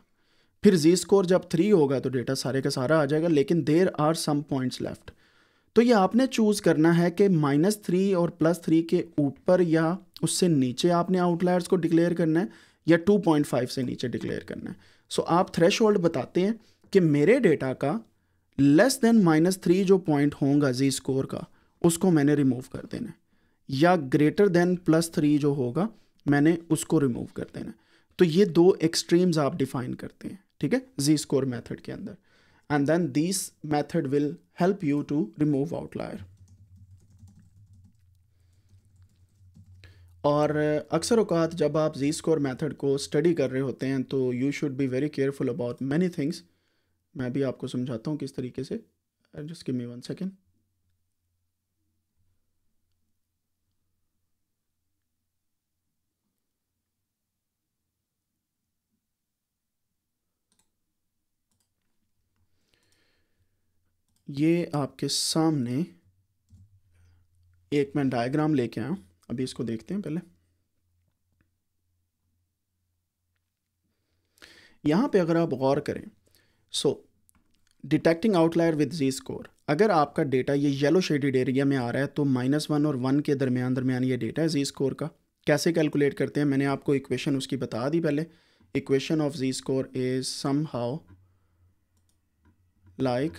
फिर जी स्कोर जब थ्री होगा तो डेटा सारे का सारा आ जाएगा लेकिन there are some points left तो ये आपने चूज़ करना है कि माइनस थ्री और प्लस थ्री के ऊपर या उससे नीचे आपने आउटलायर्स को डिक्लेयर करना है या टू पॉइंट फाइव से नीचे डिक्लेयर करना है सो so, आप थ्रेश बताते हैं कि मेरे डेटा का लेस देन माइनस थ्री जो पॉइंट होगा जी स्कोर का उसको मैंने रिमूव कर देना या ग्रेटर देन प्लस थ्री जो होगा मैंने उसको रिमूव कर देना तो ये दो एक्सट्रीम्स आप डिफाइन करते हैं ठीक है जी स्कोर मैथड के अंदर and then this method will help you to remove outlier और अक्सर अवकात जब आप जी स्कोर मैथड को स्टडी कर रहे होते हैं तो you should be very careful about many things मैं भी आपको समझाता हूँ किस तरीके से just give me one second ये आपके सामने एक मैं डायग्राम लेके आया हूँ अभी इसको देखते हैं पहले यहाँ पे अगर आप गौर करें so detecting outlier with Z score अगर आपका डेटा ये येलो शेडेड एरिया में आ रहा है तो माइनस वन और वन के दरमियान दरमियान ये डेटा है जी स्कोर का कैसे कैलकुलेट करते हैं मैंने आपको इक्वेशन उसकी बता दी पहले equation of Z score is somehow like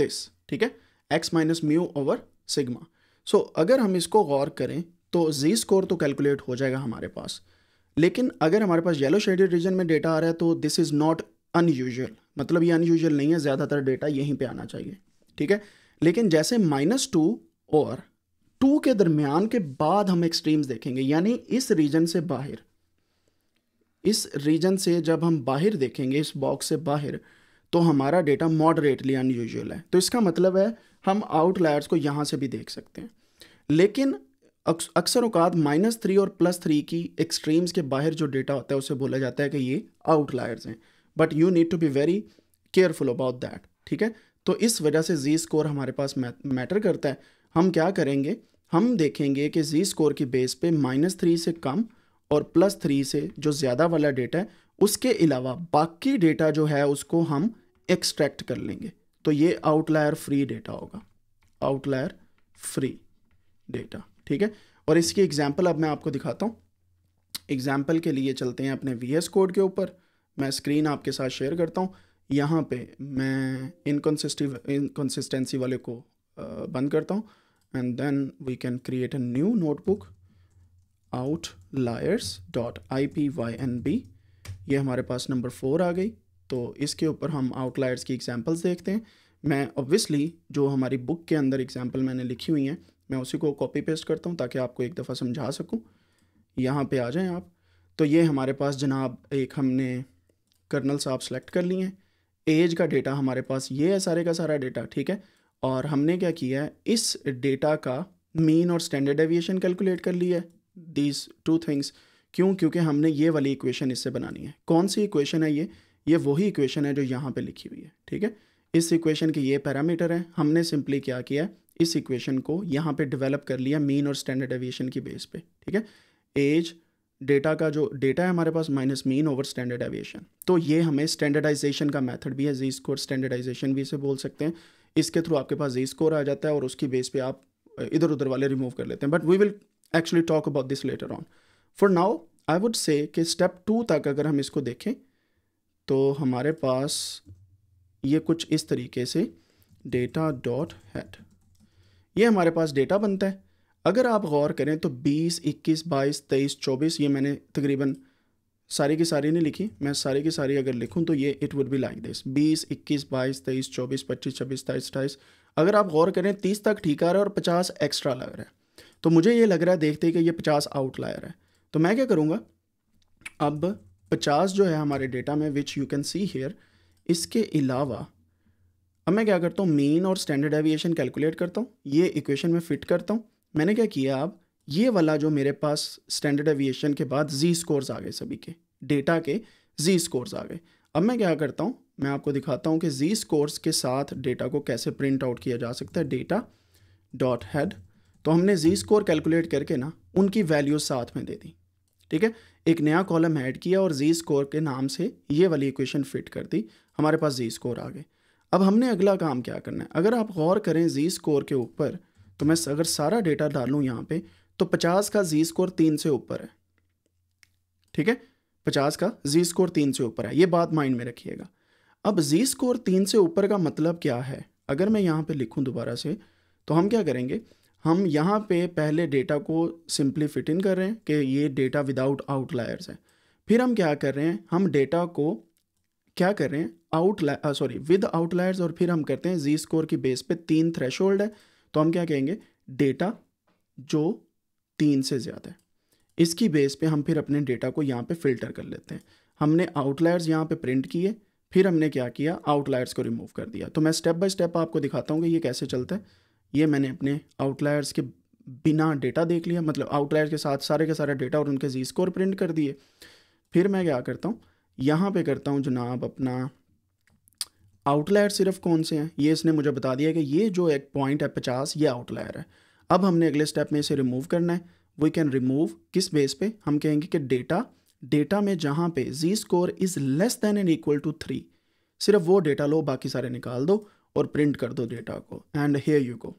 this ठीक है X minus mu over sigma so अगर हम इसको गौर करें तो जी स्कोर तो कैलकुलेट हो जाएगा हमारे पास लेकिन अगर हमारे पास येलो शेडेड रीजन में डेटा आ रहा है तो दिस इज़ नॉट अनयूजल मतलब ये अनयूजल नहीं है ज़्यादातर डेटा यहीं पे आना चाहिए ठीक है लेकिन जैसे माइनस टू और टू के दरमियान के बाद हम एक्सट्रीम्स देखेंगे यानी इस रीजन से बाहर इस रीजन से जब हम बाहर देखेंगे इस बॉक्स से बाहर तो हमारा डेटा मॉडरेटली अनयूजल है तो इसका मतलब है हम आउटलायर्स को यहाँ से भी देख सकते हैं लेकिन अक्सर औकात माइनस थ्री और प्लस थ्री की एक्सट्रीम्स के बाहर जो डेटा होता है उसे बोला जाता है कि ये आउटलायर्स हैं but you need to be very careful about that ठीक है तो इस वजह से जी स्कोर हमारे पास मैटर करता है हम क्या करेंगे हम देखेंगे कि जी स्कोर की बेस पे माइनस थ्री से कम और प्लस थ्री से जो ज़्यादा वाला डेटा है उसके अलावा बाकी डेटा जो है उसको हम एक्सट्रैक्ट कर लेंगे तो ये आउटलायर फ्री डेटा होगा आउटलायर फ्री डेटा ठीक है और इसकी एग्जाम्पल अब मैं आपको दिखाता हूँ एग्जाम्पल के लिए चलते हैं अपने वी कोड के ऊपर मैं स्क्रीन आपके साथ शेयर करता हूँ यहाँ पे मैं इनकन्सिस्टिव इनकन्सिस्टेंसी वाले को बंद करता हूँ and then we can create a new notebook outliers dot I P Y N B ये हमारे पास नंबर फोर आ गई तो इसके ऊपर हम आउटलायर्स की एग्जांपल्स देखते हैं मैं ऑब्वियसली जो हमारी बुक के अंदर एग्जांपल मैंने लिखी हुई हैं मैं उसी को कॉपी पेस्ट करता हूँ ताकि आपको एक दफ़ा समझा सकूँ यहाँ पे आ जाएं आप तो ये हमारे पास जनाब एक हमने कर्नल साहब सेलेक्ट कर लिए हैं एज का डेटा हमारे पास ये है सारे का सारा डेटा ठीक है और हमने क्या किया है इस डेटा का मीन और स्टैंडर्ड एविएशन कैलकुलेट कर लिया है दीज टू थिंग्स क्यों क्योंकि हमने ये वाली इक्वेशन इससे बनानी है कौन सी इक्वेशन है ये ये वही इक्वेशन है जो यहाँ पे लिखी हुई है ठीक है इस इक्वेशन के ये पैरामीटर हैं हमने सिंपली क्या किया है इस इक्वेशन को यहाँ पे डेवलप कर लिया मीन और स्टैंडर्ड एविएशन की बेस पे ठीक है एज डेटा का जो डेटा है हमारे पास minus mean over standard deviation तो ये हमें स्टैंडर्डाइजेशन का मेथड भी है जी स्कोर स्टैंडर्डाइजेशन भी इसे बोल सकते हैं इसके थ्रू आपके पास जी स्कोर आ जाता है और उसकी बेस पे आप इधर उधर वाले रिमूव कर लेते हैं but we will actually talk about this later on for now I would say कि स्टेप टू तक अगर हम इसको देखें तो हमारे पास ये कुछ इस तरीके से डेटा डॉट हैट ये हमारे पास डेटा बनता है अगर आप गौर करें तो 20, 21, 22, 23, 24 ये मैंने तकरीबन सारी की सारी नहीं लिखी मैं सारी की सारी अगर लिखूं तो ये it would be like this 20, 21, 22, 23, 24, 25, 26, तेईस अट्ठाईस अगर आप गौर करें 30 तक ठीक आ रहा है और 50 एक्स्ट्रा लग रहा है तो मुझे ये लग रहा है देखते ही कि ये 50 आउट है तो मैं क्या करूँगा अब पचास जो है हमारे डेटा में which you can see here इसके अलावा अब मैं क्या करता हूँ मेन और स्टैंडर्ड एविएशन कैलकुलेट करता हूँ ये इक्वेशन में फिट करता हूँ मैंने क्या किया अब ये वाला जो मेरे पास स्टैंडर्ड एविएशन के बाद जी स्कोर्स आ गए सभी के डेटा के जी स्कोर्स आ गए अब मैं क्या करता हूँ मैं आपको दिखाता हूँ कि जी स्कोर्स के साथ डेटा को कैसे प्रिंट आउट किया जा सकता है डेटा डॉट हैड तो हमने जी स्कोर कैलकुलेट करके ना उनकी वैल्यू साथ में दे दी ठीक है एक नया कॉलम ऐड किया और जी स्कोर के नाम से ये वाली इक्वेशन फिट कर दी हमारे पास जी स्कोर आ गए अब हमने अगला काम क्या करना है अगर आप गौर करें जी स्कोर के ऊपर तो मैं अगर सारा डेटा डालूँ यहाँ पे तो पचास का जी स्कोर तीन से ऊपर है ठीक है पचास का जी स्कोर तीन से ऊपर है ये बात माइंड में रखिएगा अब जी स्कोर तीन से ऊपर का मतलब क्या है अगर मैं यहाँ पे लिखूँ दोबारा से तो हम क्या करेंगे हम यहाँ पे पहले डेटा को सिंपली फिट इन कर रहे हैं कि ये डेटा विदाउट आउटलायर्स है फिर हम क्या कर रहे हैं हम डेटा को क्या कर रहे हैं आउट सॉरी विद आउटलायर्स और फिर हम करते हैं जी स्कोर की बेस पे तीन थ्रेश है तो हम क्या कहेंगे डेटा जो तीन से ज़्यादा है इसकी बेस पे हम फिर अपने डेटा को यहाँ पे फिल्टर कर लेते हैं हमने आउटलायर्स यहाँ पे प्रिंट किए फिर हमने क्या किया आउटलायर्स को रिमूव कर दिया तो मैं स्टेप बाय स्टेप आपको दिखाता हूँ कि ये कैसे चलता है ये मैंने अपने आउटलायर्स के बिना डेटा देख लिया मतलब आउटलायर के साथ सारे के सारे डेटा और उनके जी स्कोर प्रिंट कर दिए फिर मैं क्या करता हूँ यहाँ पे करता हूँ जनाब अपना आउटलायर सिर्फ कौन से हैं ये इसने मुझे बता दिया कि ये जो एक पॉइंट है पचास ये आउटलायर है अब हमने अगले स्टेप में इसे रिमूव करना है वी कैन रिमूव किस बेस पे हम कहेंगे कि डेटा डेटा में जहाँ पे Z score is less than and equal to three सिर्फ वो डेटा लो बाकी सारे निकाल दो और प्रिंट कर दो डेटा को एंड हेयर यू को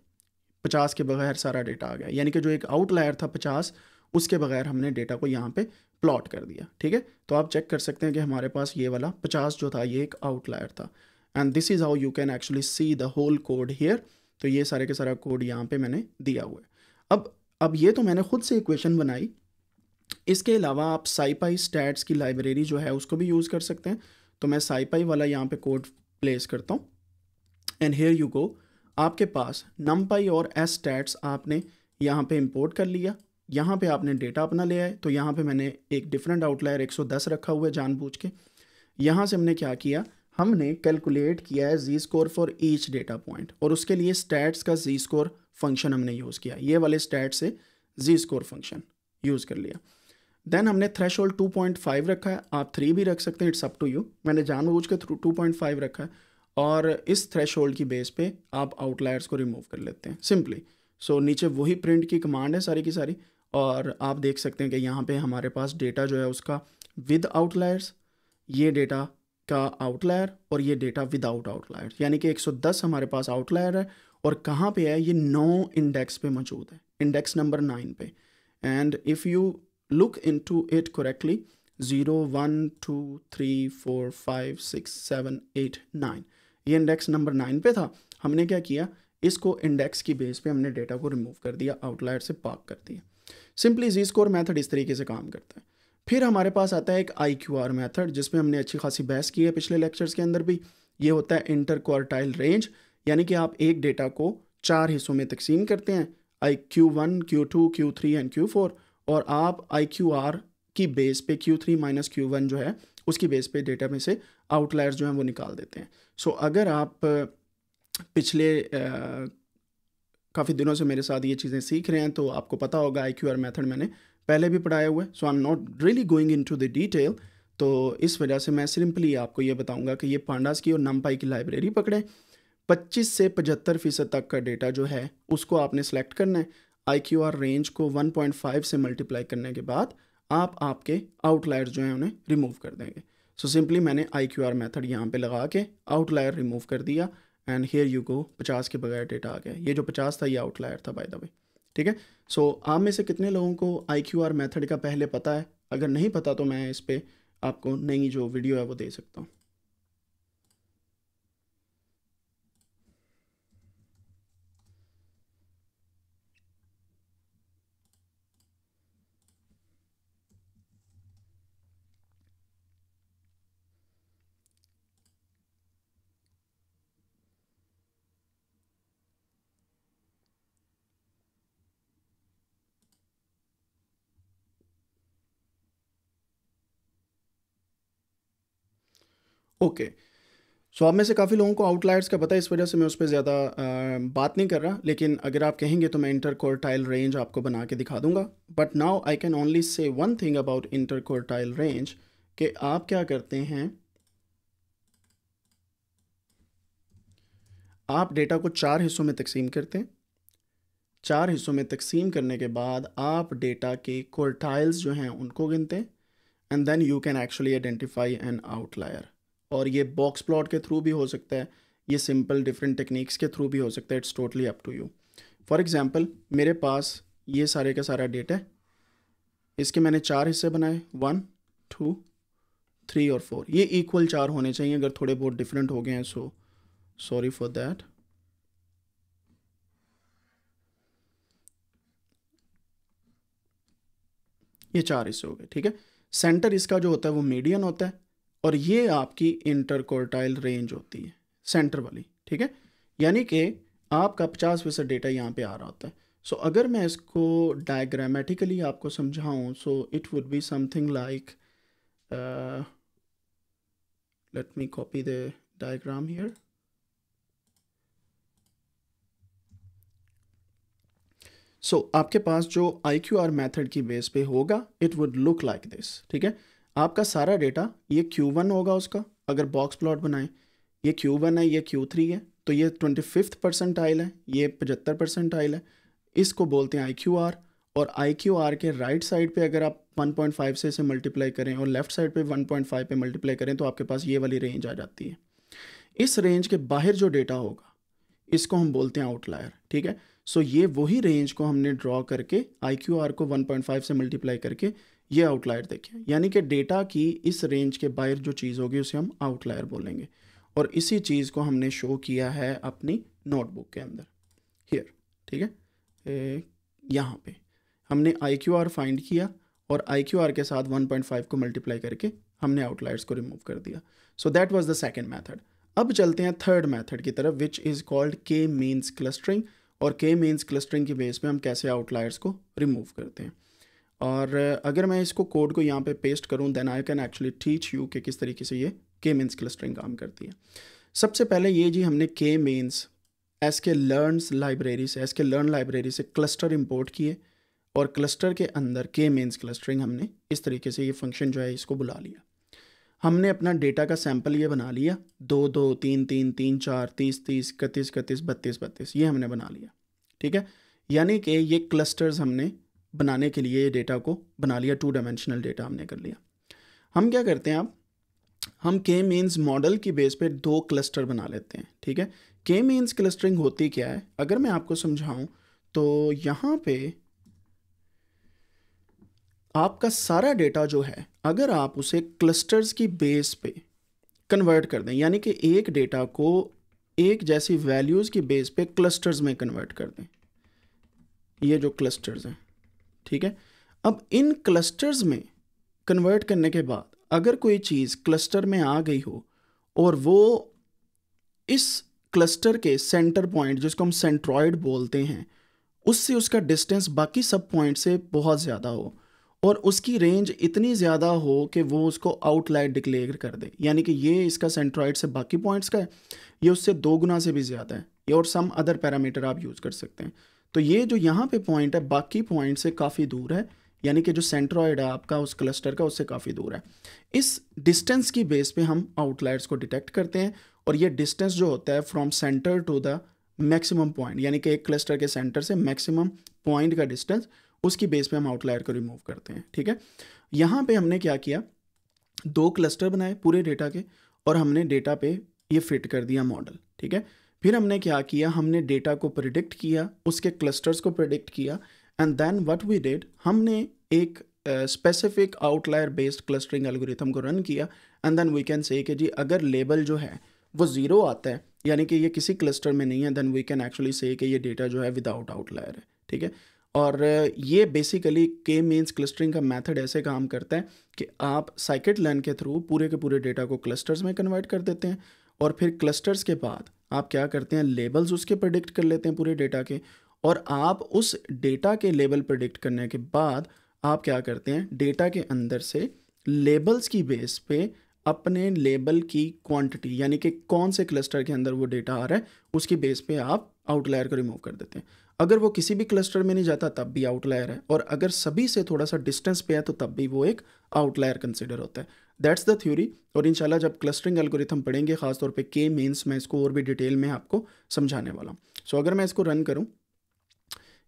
पचास के बगैर सारा डेटा आ गया यानी कि जो एक आउटलायर था पचास उसके बगैर हमने डेटा को यहाँ पे प्लॉट कर दिया ठीक है तो आप चेक कर सकते हैं कि हमारे पास ये वाला पचास जो था ये एक आउटलायर था and this is how you can actually see the whole code here तो ये सारे के सारा कोड यहाँ पे मैंने दिया हुआ है अब अब ये तो मैंने खुद से इक्वेशन बनाई इसके अलावा आप साईपाई स्टैट्स की लाइब्रेरी जो है उसको भी यूज़ कर सकते हैं तो मैं साईपाई वाला यहाँ पे कोड प्लेस करता हूँ एंड हेयर यू गो आपके पास पाई और एस स्टैट्स आपने यहाँ पे इंपोर्ट कर लिया यहाँ पे आपने डेटा अपना ले आए तो यहाँ पे मैंने एक डिफरेंट आउटलायर 110 रखा हुआ है जानबूझ के यहाँ से हमने क्या किया हमने कैलकुलेट किया है Z score for each data point और उसके लिए स्टैट्स का जी स्कोर फंक्शन हमने यूज़ किया ये वाले स्टैट से जी स्कोर फंक्शन यूज़ कर लिया देन हमने threshold two point five रखा है आप थ्री भी रख सकते हैं इट्स अप टू यू मैंने जानबूझ के थ्रू टू पॉइंट फाइव रखा है और इस थ्रेश होल्ड की बेस पे आप आउटलायर्स को रिमूव कर लेते हैं सिंपली सो so, नीचे वही प्रिंट की कमांड है सारी की सारी और आप देख सकते हैं कि यहाँ पे हमारे पास डेटा जो है उसका विद आउटलायर्स ये डेटा का आउटलायर और ये डेटा विदाउट आउटलायर यानी कि 110 हमारे पास आउटलायर है और कहाँ पे है ये नौ इंडेक्स पे मौजूद है इंडेक्स नंबर नाइन पे and if you look into it correctly zero one two three four five six seven eight nine ये इंडेक्स नंबर नाइन पे था हमने क्या किया इसको इंडेक्स की बेस पे हमने डेटा को रिमूव कर दिया आउटलायर से पाक कर दिया सिंपली जी स्कोर मैथड इस तरीके से काम करता है फिर हमारे पास आता है एक आई क्यू आर मैथड जिसमें हमने अच्छी खासी बहस की है पिछले लेक्चर्स के अंदर भी ये होता है इंटर क्वार्टाइल रेंज यानी कि आप एक डेटा को चार हिस्सों में तकसीम करते हैं I Q one Q two Q three and Q four और आप आई क्यू आर की बेस पे Q three minus Q one जो है उसकी बेस पे डेटा में से आउटलायर्स जो हैं वो निकाल देते हैं सो so, अगर आप पिछले काफ़ी दिनों से मेरे साथ ये चीज़ें सीख रहे हैं तो आपको पता होगा आई क्यू आर मैथड मैंने पहले भी पढ़ाया हुआ है so I am not really going into the detail तो इस वजह से मैं सिंपली आपको ये बताऊंगा कि ये पांडास की और नमपाई की लाइब्रेरी पकड़ें 25 से 75 फीसद तक का डेटा जो है उसको आपने सेलेक्ट करना है आई क्यू आर रेंज को 1.5 से मल्टीप्लाई करने के बाद आप आपके आउटलायर जो हैं उन्हें रिमूव कर देंगे सो so सिंपली मैंने आई क्यू आर मैथड यहाँ पर लगा के आउटलायर रिमूव कर दिया एंड हेयर यू को 50 के बगैर डेटा आ गया ये जो 50 था ये आउटलायर था बाय द वे ठीक है सो आप में से कितने लोगों को आई क्यू आर मैथड का पहले पता है अगर नहीं पता तो मैं इस पर आपको नई जो वीडियो है वो दे सकता हूँ ओके okay. सो so, आप में से काफ़ी लोगों को आउटलायर्स का पता है इस वजह से मैं उस पर ज़्यादा बात नहीं कर रहा लेकिन अगर आप कहेंगे तो मैं इंटरकोर्टाइल रेंज आपको बना के दिखा दूंगा but now I can only say one thing about interquartile range कि आप क्या करते हैं आप डेटा को चार हिस्सों में तकसीम करते हैं चार हिस्सों में तकसीम करने के बाद आप डेटा के कोर्टाइल्स जो हैं उनको गिनते हैं and then you can actually identify an outlier और ये बॉक्स प्लॉट के थ्रू भी हो सकता है ये सिंपल डिफरेंट टेक्निक्स के थ्रू भी हो सकता है it's totally up to you for example मेरे पास ये सारे का सारा डेटा है इसके मैंने चार हिस्से बनाए वन टू थ्री और फोर ये इक्वल चार होने चाहिए अगर थोड़े बहुत डिफरेंट हो गए हैं सो सॉरी फॉर दैट ये चार हिस्से हो गए ठीक है सेंटर इसका जो होता है वो मीडियन होता है और ये आपकी इंटरकोर्टाइल रेंज होती है सेंटर वाली ठीक है यानी कि आपका पचास फीसद डेटा यहाँ पे आ रहा होता है सो so, अगर मैं इसको डायग्रामेटिकली आपको समझाऊँ so it would be something like let me copy the diagram here so आपके पास जो आई क्यू आर मैथड की बेस पे होगा it would look like this ठीक है आपका सारा डेटा ये क्यू वन होगा उसका अगर बॉक्स प्लॉट बनाएं ये क्यू वन है ये क्यू थ्री है तो ये ट्वेंटी फिफ्थ परसेंटाइल है ये पचहत्तर परसेंटाइल है इसको बोलते हैं आई क्यू आर और आई क्यू आर के राइट साइड पे अगर आप 1.5 से इसे मल्टीप्लाई करें और लेफ्ट साइड पे 1.5 पे मल्टीप्लाई करें तो आपके पास ये वाली रेंज आ जाती है इस रेंज के बाहर जो डेटा होगा इसको हम बोलते हैं आउटलायर ठीक है सो so ये वही रेंज को हमने ड्रॉ करके आई क्यू आर को 1.5 से मल्टीप्लाई करके ये आउटलायर देखें यानी कि डेटा की इस रेंज के बाहर जो चीज़ होगी उसे हम आउटलायर बोलेंगे और इसी चीज़ को हमने शो किया है अपनी नोटबुक के अंदर हियर ठीक है यहाँ पे हमने आई क्यू आर फाइंड किया और आई क्यू आर के साथ वन पॉइंट फाइव को मल्टीप्लाई करके हमने आउटलायर्स को रिमूव कर दिया so that was the second method अब चलते हैं थर्ड मैथड की तरफ which is called K means clustering और के मीन्स क्लस्टरिंग की बेस पे हम कैसे आउटलायर्स को रिमूव करते हैं और अगर मैं इसको कोड को यहाँ पे पेस्ट करूँ then I can actually teach you कि किस तरीके से ये के मीन्स क्लस्टरिंग काम करती है सबसे पहले ये जी हमने K means S K learns library से एस के लर्न लाइब्रेरी से क्लस्टर इम्पोर्ट किए और क्लस्टर के अंदर के मीन्स क्लस्टरिंग हमने इस तरीके से ये फंक्शन जो है इसको बुला लिया हमने अपना डेटा का सैम्पल ये बना लिया दो दो तीन तीन तीन चार तीस तीस इकतीस इकतीस बत्तीस बत्तीस ये हमने बना लिया ठीक है यानी कि ये क्लस्टर्स हमने बनाने के लिए डेटा को बना लिया टू डायमेंशनल डेटा हमने कर लिया हम क्या करते हैं आप हम के मीन्स मॉडल की बेस पे दो क्लस्टर बना लेते हैं ठीक है के मीन्स क्लस्टरिंग होती क्या है अगर मैं आपको समझाऊं तो यहाँ पे आपका सारा डेटा जो है अगर आप उसे क्लस्टर्स की बेस पे कन्वर्ट कर दें यानी कि एक डेटा को एक जैसी वैल्यूज़ की बेस पे क्लस्टर्स में कन्वर्ट कर दें ये जो क्लस्टर्स हैं ठीक है अब इन क्लस्टर्स में कन्वर्ट करने के बाद अगर कोई चीज़ क्लस्टर में आ गई हो और वो इस क्लस्टर के सेंटर पॉइंट जिसको हम सेंट्रॉयड बोलते हैं उससे उसका डिस्टेंस बाकी सब पॉइंट से बहुत ज़्यादा हो और उसकी रेंज इतनी ज़्यादा हो कि वो उसको आउटलाइट डिक्लेयर कर दे यानी कि ये इसका सेंट्रॉयड से बाकी पॉइंट्स का है ये उससे दो गुना से भी ज़्यादा है और सम अदर पैरामीटर आप यूज़ कर सकते हैं तो ये जो यहाँ पे पॉइंट है बाकी पॉइंट से काफ़ी दूर है यानी कि जो सेंट्रॉयड है आपका उस क्लस्टर का उससे काफ़ी दूर है इस डिस्टेंस की बेस पे हम आउटलायर्स को डिटेक्ट करते हैं और ये डिस्टेंस जो होता है from centre to the maximum point यानी कि एक क्लस्टर के सेंटर से मैक्सिमम पॉइंट का डिस्टेंस उसकी बेस पे हम आउटलायर को रिमूव करते हैं ठीक है यहाँ पे हमने क्या किया दो क्लस्टर बनाए पूरे डेटा के और हमने डेटा पे ये फिट कर दिया मॉडल ठीक है फिर हमने क्या किया हमने डेटा को प्रिडिक्ट किया उसके क्लस्टर्स को प्रिडिक्ट किया and then what we did हमने एक specific outlier based clustering algorithm को रन किया and then we can say कि जी अगर लेबल जो है वो ज़ीरो आता है यानी कि ये किसी क्लस्टर में नहीं है देन वी कैन एक्चुअली से कि ये डेटा जो है विदाउट आउटलायर है ठीक है और ये बेसिकली के मीन्स क्लस्टरिंग का मेथड ऐसे काम करता है कि आप साइकेट लर्न के थ्रू पूरे के पूरे डेटा को क्लस्टर्स में कन्वर्ट कर देते हैं और फिर क्लस्टर्स के बाद आप क्या करते हैं लेबल्स उसके प्रडिक्ट कर लेते हैं पूरे डेटा के और आप उस डेटा के लेबल प्रडिक्ट करने के बाद आप क्या करते हैं डेटा के अंदर से लेबल्स की बेस पे अपने लेबल की क्वांटिटी यानी कि कौन से क्लस्टर के अंदर वो डेटा आ रहा है उसकी बेस पे आप आउटलायर को रिमूव कर देते हैं अगर वो किसी भी क्लस्टर में नहीं जाता तब भी आउटलायर है और अगर सभी से थोड़ा सा डिस्टेंस पे है तो तब भी वो एक आउटलायर कंसिडर होता है दैट्स द थ्योरी और इनशाला जब क्लस्टरिंग एल्गोरिथम पढ़ेंगे खासतौर पे के मेंस मैं इसको और भी डिटेल में आपको समझाने वाला हूँ सो so, अगर मैं इसको रन करूँ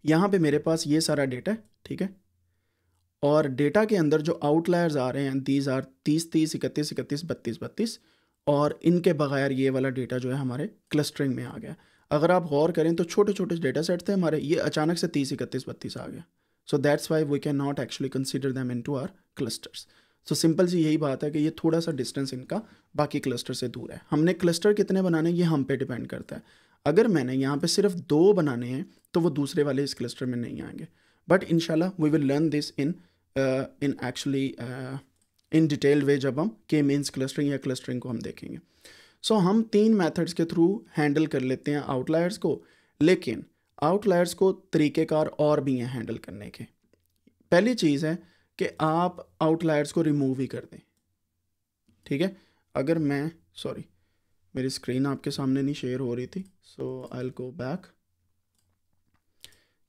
यहाँ पे मेरे पास ये सारा डेटा है ठीक है और डेटा के अंदर जो आउटलायर्स आ रहे हैं दीज आर तीस तीस इकतीस इकतीस बत्तीस बत्तीस और इनके बगैर ये वाला डेटा जो है हमारे क्लस्टरिंग में आ गया अगर आप गौर करें तो छोटे छोटे डेटा सेट थे हमारे ये अचानक से तीस इकतीस बत्तीस आ गया so that's why we can not actually consider them into our clusters so simple सी यही बात है कि ये थोड़ा सा डिस्टेंस इनका बाकी क्लस्टर से दूर है हमने क्लस्टर कितने बनाने ये हम पे डिपेंड करता है अगर मैंने यहाँ पे सिर्फ दो बनाने हैं तो वो दूसरे वाले इस क्लस्टर में नहीं आएंगे but in we will learn this in in actually in detail वे जब हम के मीन्स क्लस्टरिंग या क्लस्टरिंग को हम देखेंगे सो so, हम तीन मैथड्स के थ्रू हैंडल कर लेते हैं आउटलायर्स को लेकिन आउटलायर्स को तरीक़ेकार और भी हैं हैंडल करने के पहली चीज़ है कि आप आउटलायर्स को रिमूव ही कर दें ठीक है अगर मैं सॉरी मेरी स्क्रीन आपके सामने नहीं शेयर हो रही थी so I go back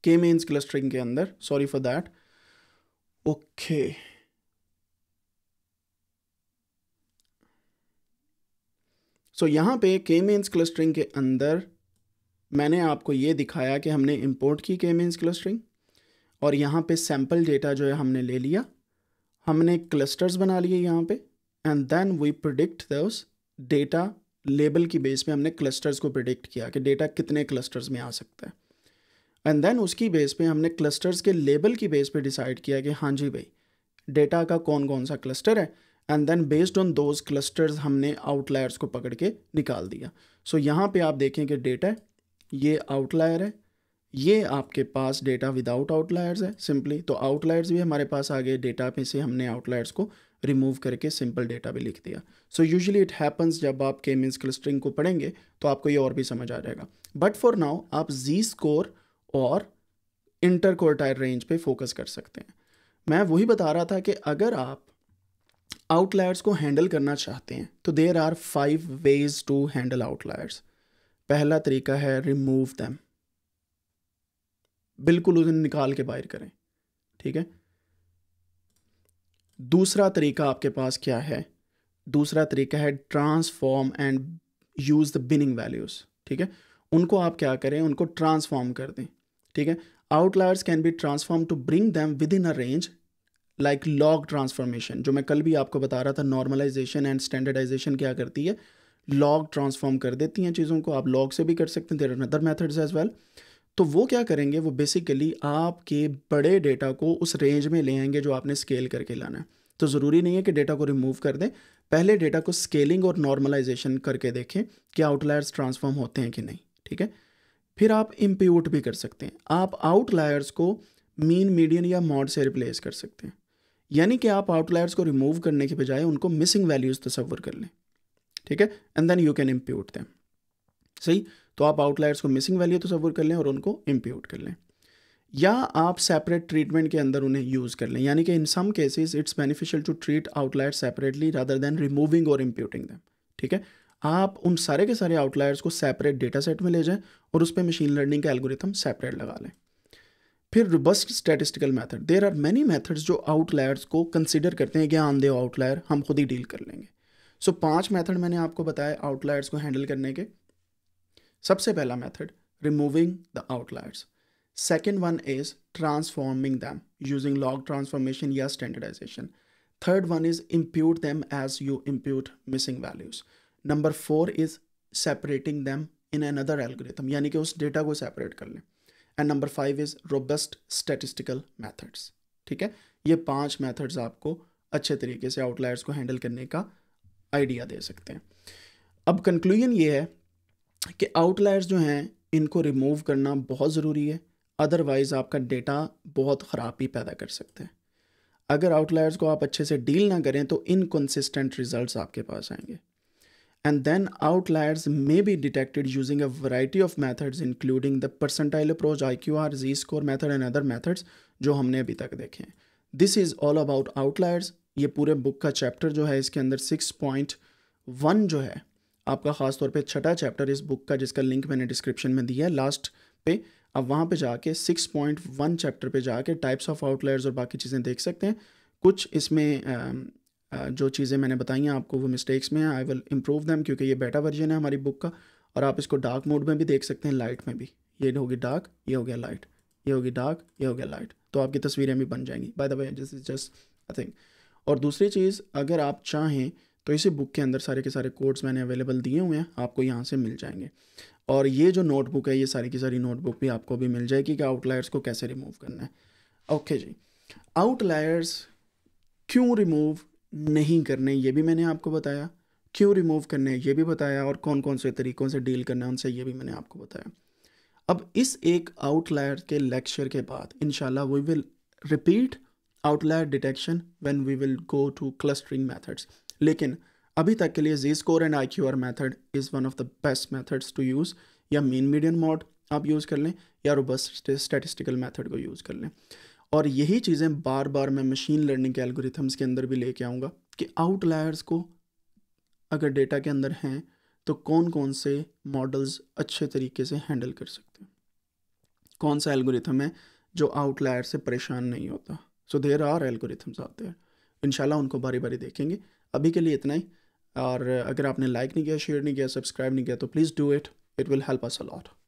K means clustering के अंदर sorry for that okay so यहां पे के मेन्स क्लस्टरिंग के अंदर मैंने आपको ये दिखाया कि हमने इंपोर्ट की के मेन्स क्लस्टरिंग और यहाँ पे सैम्पल डेटा जो है हमने ले लिया हमने क्लस्टर्स बना लिए यहाँ पे एंड देन वी प्रिडिक्ट उस डेटा लेबल की बेस पे हमने क्लस्टर्स को प्रोडिक्ट किया कि डेटा कितने क्लस्टर्स में आ सकता है एंड देन उसकी बेस पे हमने क्लस्टर्स के लेबल की बेस पे डिसाइड किया कि हाँ जी भाई डेटा का कौन कौन सा क्लस्टर है and then based on those clusters हमने आउटलायर्स को पकड़ के निकाल दिया सो so, यहाँ पे आप देखें कि डेटा ये आउटलायर है ये आपके पास डेटा विदाउट आउटलायर्स है सिंपली तो आउटलायर्स भी हमारे पास आ गए डेटा में से हमने आउटलायर्स को रिमूव करके सिंपल डेटा भी लिख दिया सो यूजली इट हैपन्स जब आप के मीन्स क्लस्टरिंग को पढ़ेंगे तो आपको ये और भी समझ आ जाएगा बट फॉर नाउ आप जी स्कोर और इंटर रेंज पे फोकस कर सकते हैं मैं वही बता रहा था कि अगर आप आउटलायर्स को हैंडल करना चाहते हैं तो there are five ways to handle outliers पहला तरीका है रिमूव दैम बिल्कुल उसे निकाल के बाहर करें ठीक है दूसरा तरीका आपके पास क्या है दूसरा तरीका है transform and use the binning values ठीक है उनको आप क्या करें उनको ट्रांसफॉर्म कर दें ठीक है outliers can be transform to bring them within a range like log transformation जो मैं कल भी आपको बता रहा था नॉर्मलाइजेशन एंड स्टैंडर्डाइजेशन क्या करती है लॉग ट्रांसफॉर्म कर देती हैं चीज़ों को आप लॉग से भी कर सकते हैं there other methods as well तो वो क्या करेंगे वो बेसिकली आपके बड़े डेटा को उस रेंज में ले आएंगे जो आपने स्केल करके लाना है तो ज़रूरी नहीं है कि डेटा को रिमूव कर दें पहले डेटा को स्केलिंग और नॉर्मलाइजेशन करके देखें कि आउटलायर्स ट्रांसफॉर्म होते हैं कि नहीं ठीक है फिर आप इम्प्यूट भी कर सकते हैं आप आउटलायर्स को मीन मीडियन या मॉड से रिप्लेस कर सकते हैं यानी कि आप आउटलायर्स को रिमूव करने के बजाय उनको मिसिंग वैल्यूज़ तस्वर कर लें ठीक है and then you can impute them सही तो आप आउटलायर्स को मिसिंग वैल्यू तो सब्वर कर लें और उनको इम्प्यूट कर लें या आप सेपरेट ट्रीटमेंट के अंदर उन्हें यूज़ कर लें यानी कि in some cases it's beneficial to treat outlier separately rather than removing और इम्प्यूटिंग दैम ठीक है आप उन सारे के सारे आउटलायर्स को सेपरेट डेटा सेट में ले जाएं और उस पर मशीन लर्निंग का एल्गोरिथम सेपरेट लगा लें फिर robust statistical method there are many methods जो आउटलायर्स को कंसिडर करते हैं कि आन दे आउटलायर हम खुद ही डील कर लेंगे सो so, पांच मैथड मैंने आपको बताया आउटलायर्स को हैंडल करने के सबसे पहला method removing the outliers second one is transforming them using log transformation या standardization third one is impute them as you impute missing values number four is them in N other algorithm यानी कि उस data को separate कर लें and number five is robust statistical methods ठीक है ये पाँच मैथड्स आपको अच्छे तरीके से आउटलायर्स को हैंडल करने का आइडिया दे सकते हैं अब कंक्लूजन ये है कि आउटलायर्स जो हैं इनको रिमूव करना बहुत ज़रूरी है अदरवाइज़ आपका डेटा बहुत ख़राब ही पैदा कर सकते हैं अगर आउटलायर्स को आप अच्छे से डील ना करें तो इनकन्सिस्टेंट रिजल्ट आपके पास आएंगे and then and may be detected using a variety of methods including the percentile approach I Q R Z score method and other methods जो हमने अभी तक देखे हैं this is all about outliers ये पूरे बुक का चैप्टर जो है इसके अंदर सिक्स पॉइंट वन जो है आपका ख़ास तौर पे छठा चैप्टर इस बुक का जिसका लिंक मैंने डिस्क्रिप्शन में दिया है लास्ट पे अब वहाँ पे जाके 6.1 चैप्टर पे जाके टाइप्स ऑफ आउटलेयर्स और बाकी चीज़ें देख सकते हैं कुछ इसमें जो चीज़ें मैंने बताई हैं आपको वो मिस्टेक्स में हैं आई विल इम्प्रूव दैम क्योंकि ये बेटा वर्जन है हमारी बुक का और आप इसको डार्क मोड में भी देख सकते हैं लाइट में भी ये होगी डार्क ये हो गया लाइट ये होगी डार्क ये हो गया लाइट तो आपकी तस्वीरें भी बन जाएंगी by the way this is just I think और दूसरी चीज़ अगर आप चाहें तो इसी बुक के अंदर सारे के सारे कोड्स मैंने अवेलेबल दिए हुए हैं आपको यहाँ से मिल जाएंगे और ये जो नोटबुक है ये सारी की सारी नोटबुक भी आपको भी मिल जाएगी कि आउटलायर्स को कैसे रिमूव करना है ओके जी आउटलायर्स क्यों रिमूव नहीं करने ये भी मैंने आपको बताया क्यों रिमूव करने ये भी बताया और कौन कौन से तरीक़ों से डील करना है उनसे ये भी मैंने आपको बताया अब इस एक आउटलायर के लेक्चर के बाद in we will repeat outlier detection when we will go to clustering methods लेकिन अभी तक के लिए Z score and I Q R method is one of the best methods to use या मीन मीडियम मॉड आप use कर लें या रोबस स्टेटिस्टिकल मैथड को यूज़ कर लें और यही चीज़ें बार बार मैं मशीन लर्निंग के एल्गोरिथम्स के अंदर भी लेके आऊँगा कि आउटलायर्स को अगर डेटा के अंदर हैं तो कौन कौन से मॉडल्स अच्छे तरीके से हैंडल कर सकते हैं कौन सा एल्गोरिथम है जो आउटलायर से परेशान नहीं होता सो देर आर एल्गोरिथम्स आते हैं इन उनको बारी बारी देखेंगे अभी के लिए इतना ही और अगर आपने लाइक नहीं किया शेयर नहीं किया सब्सक्राइब नहीं किया तो please do it it will help us a lot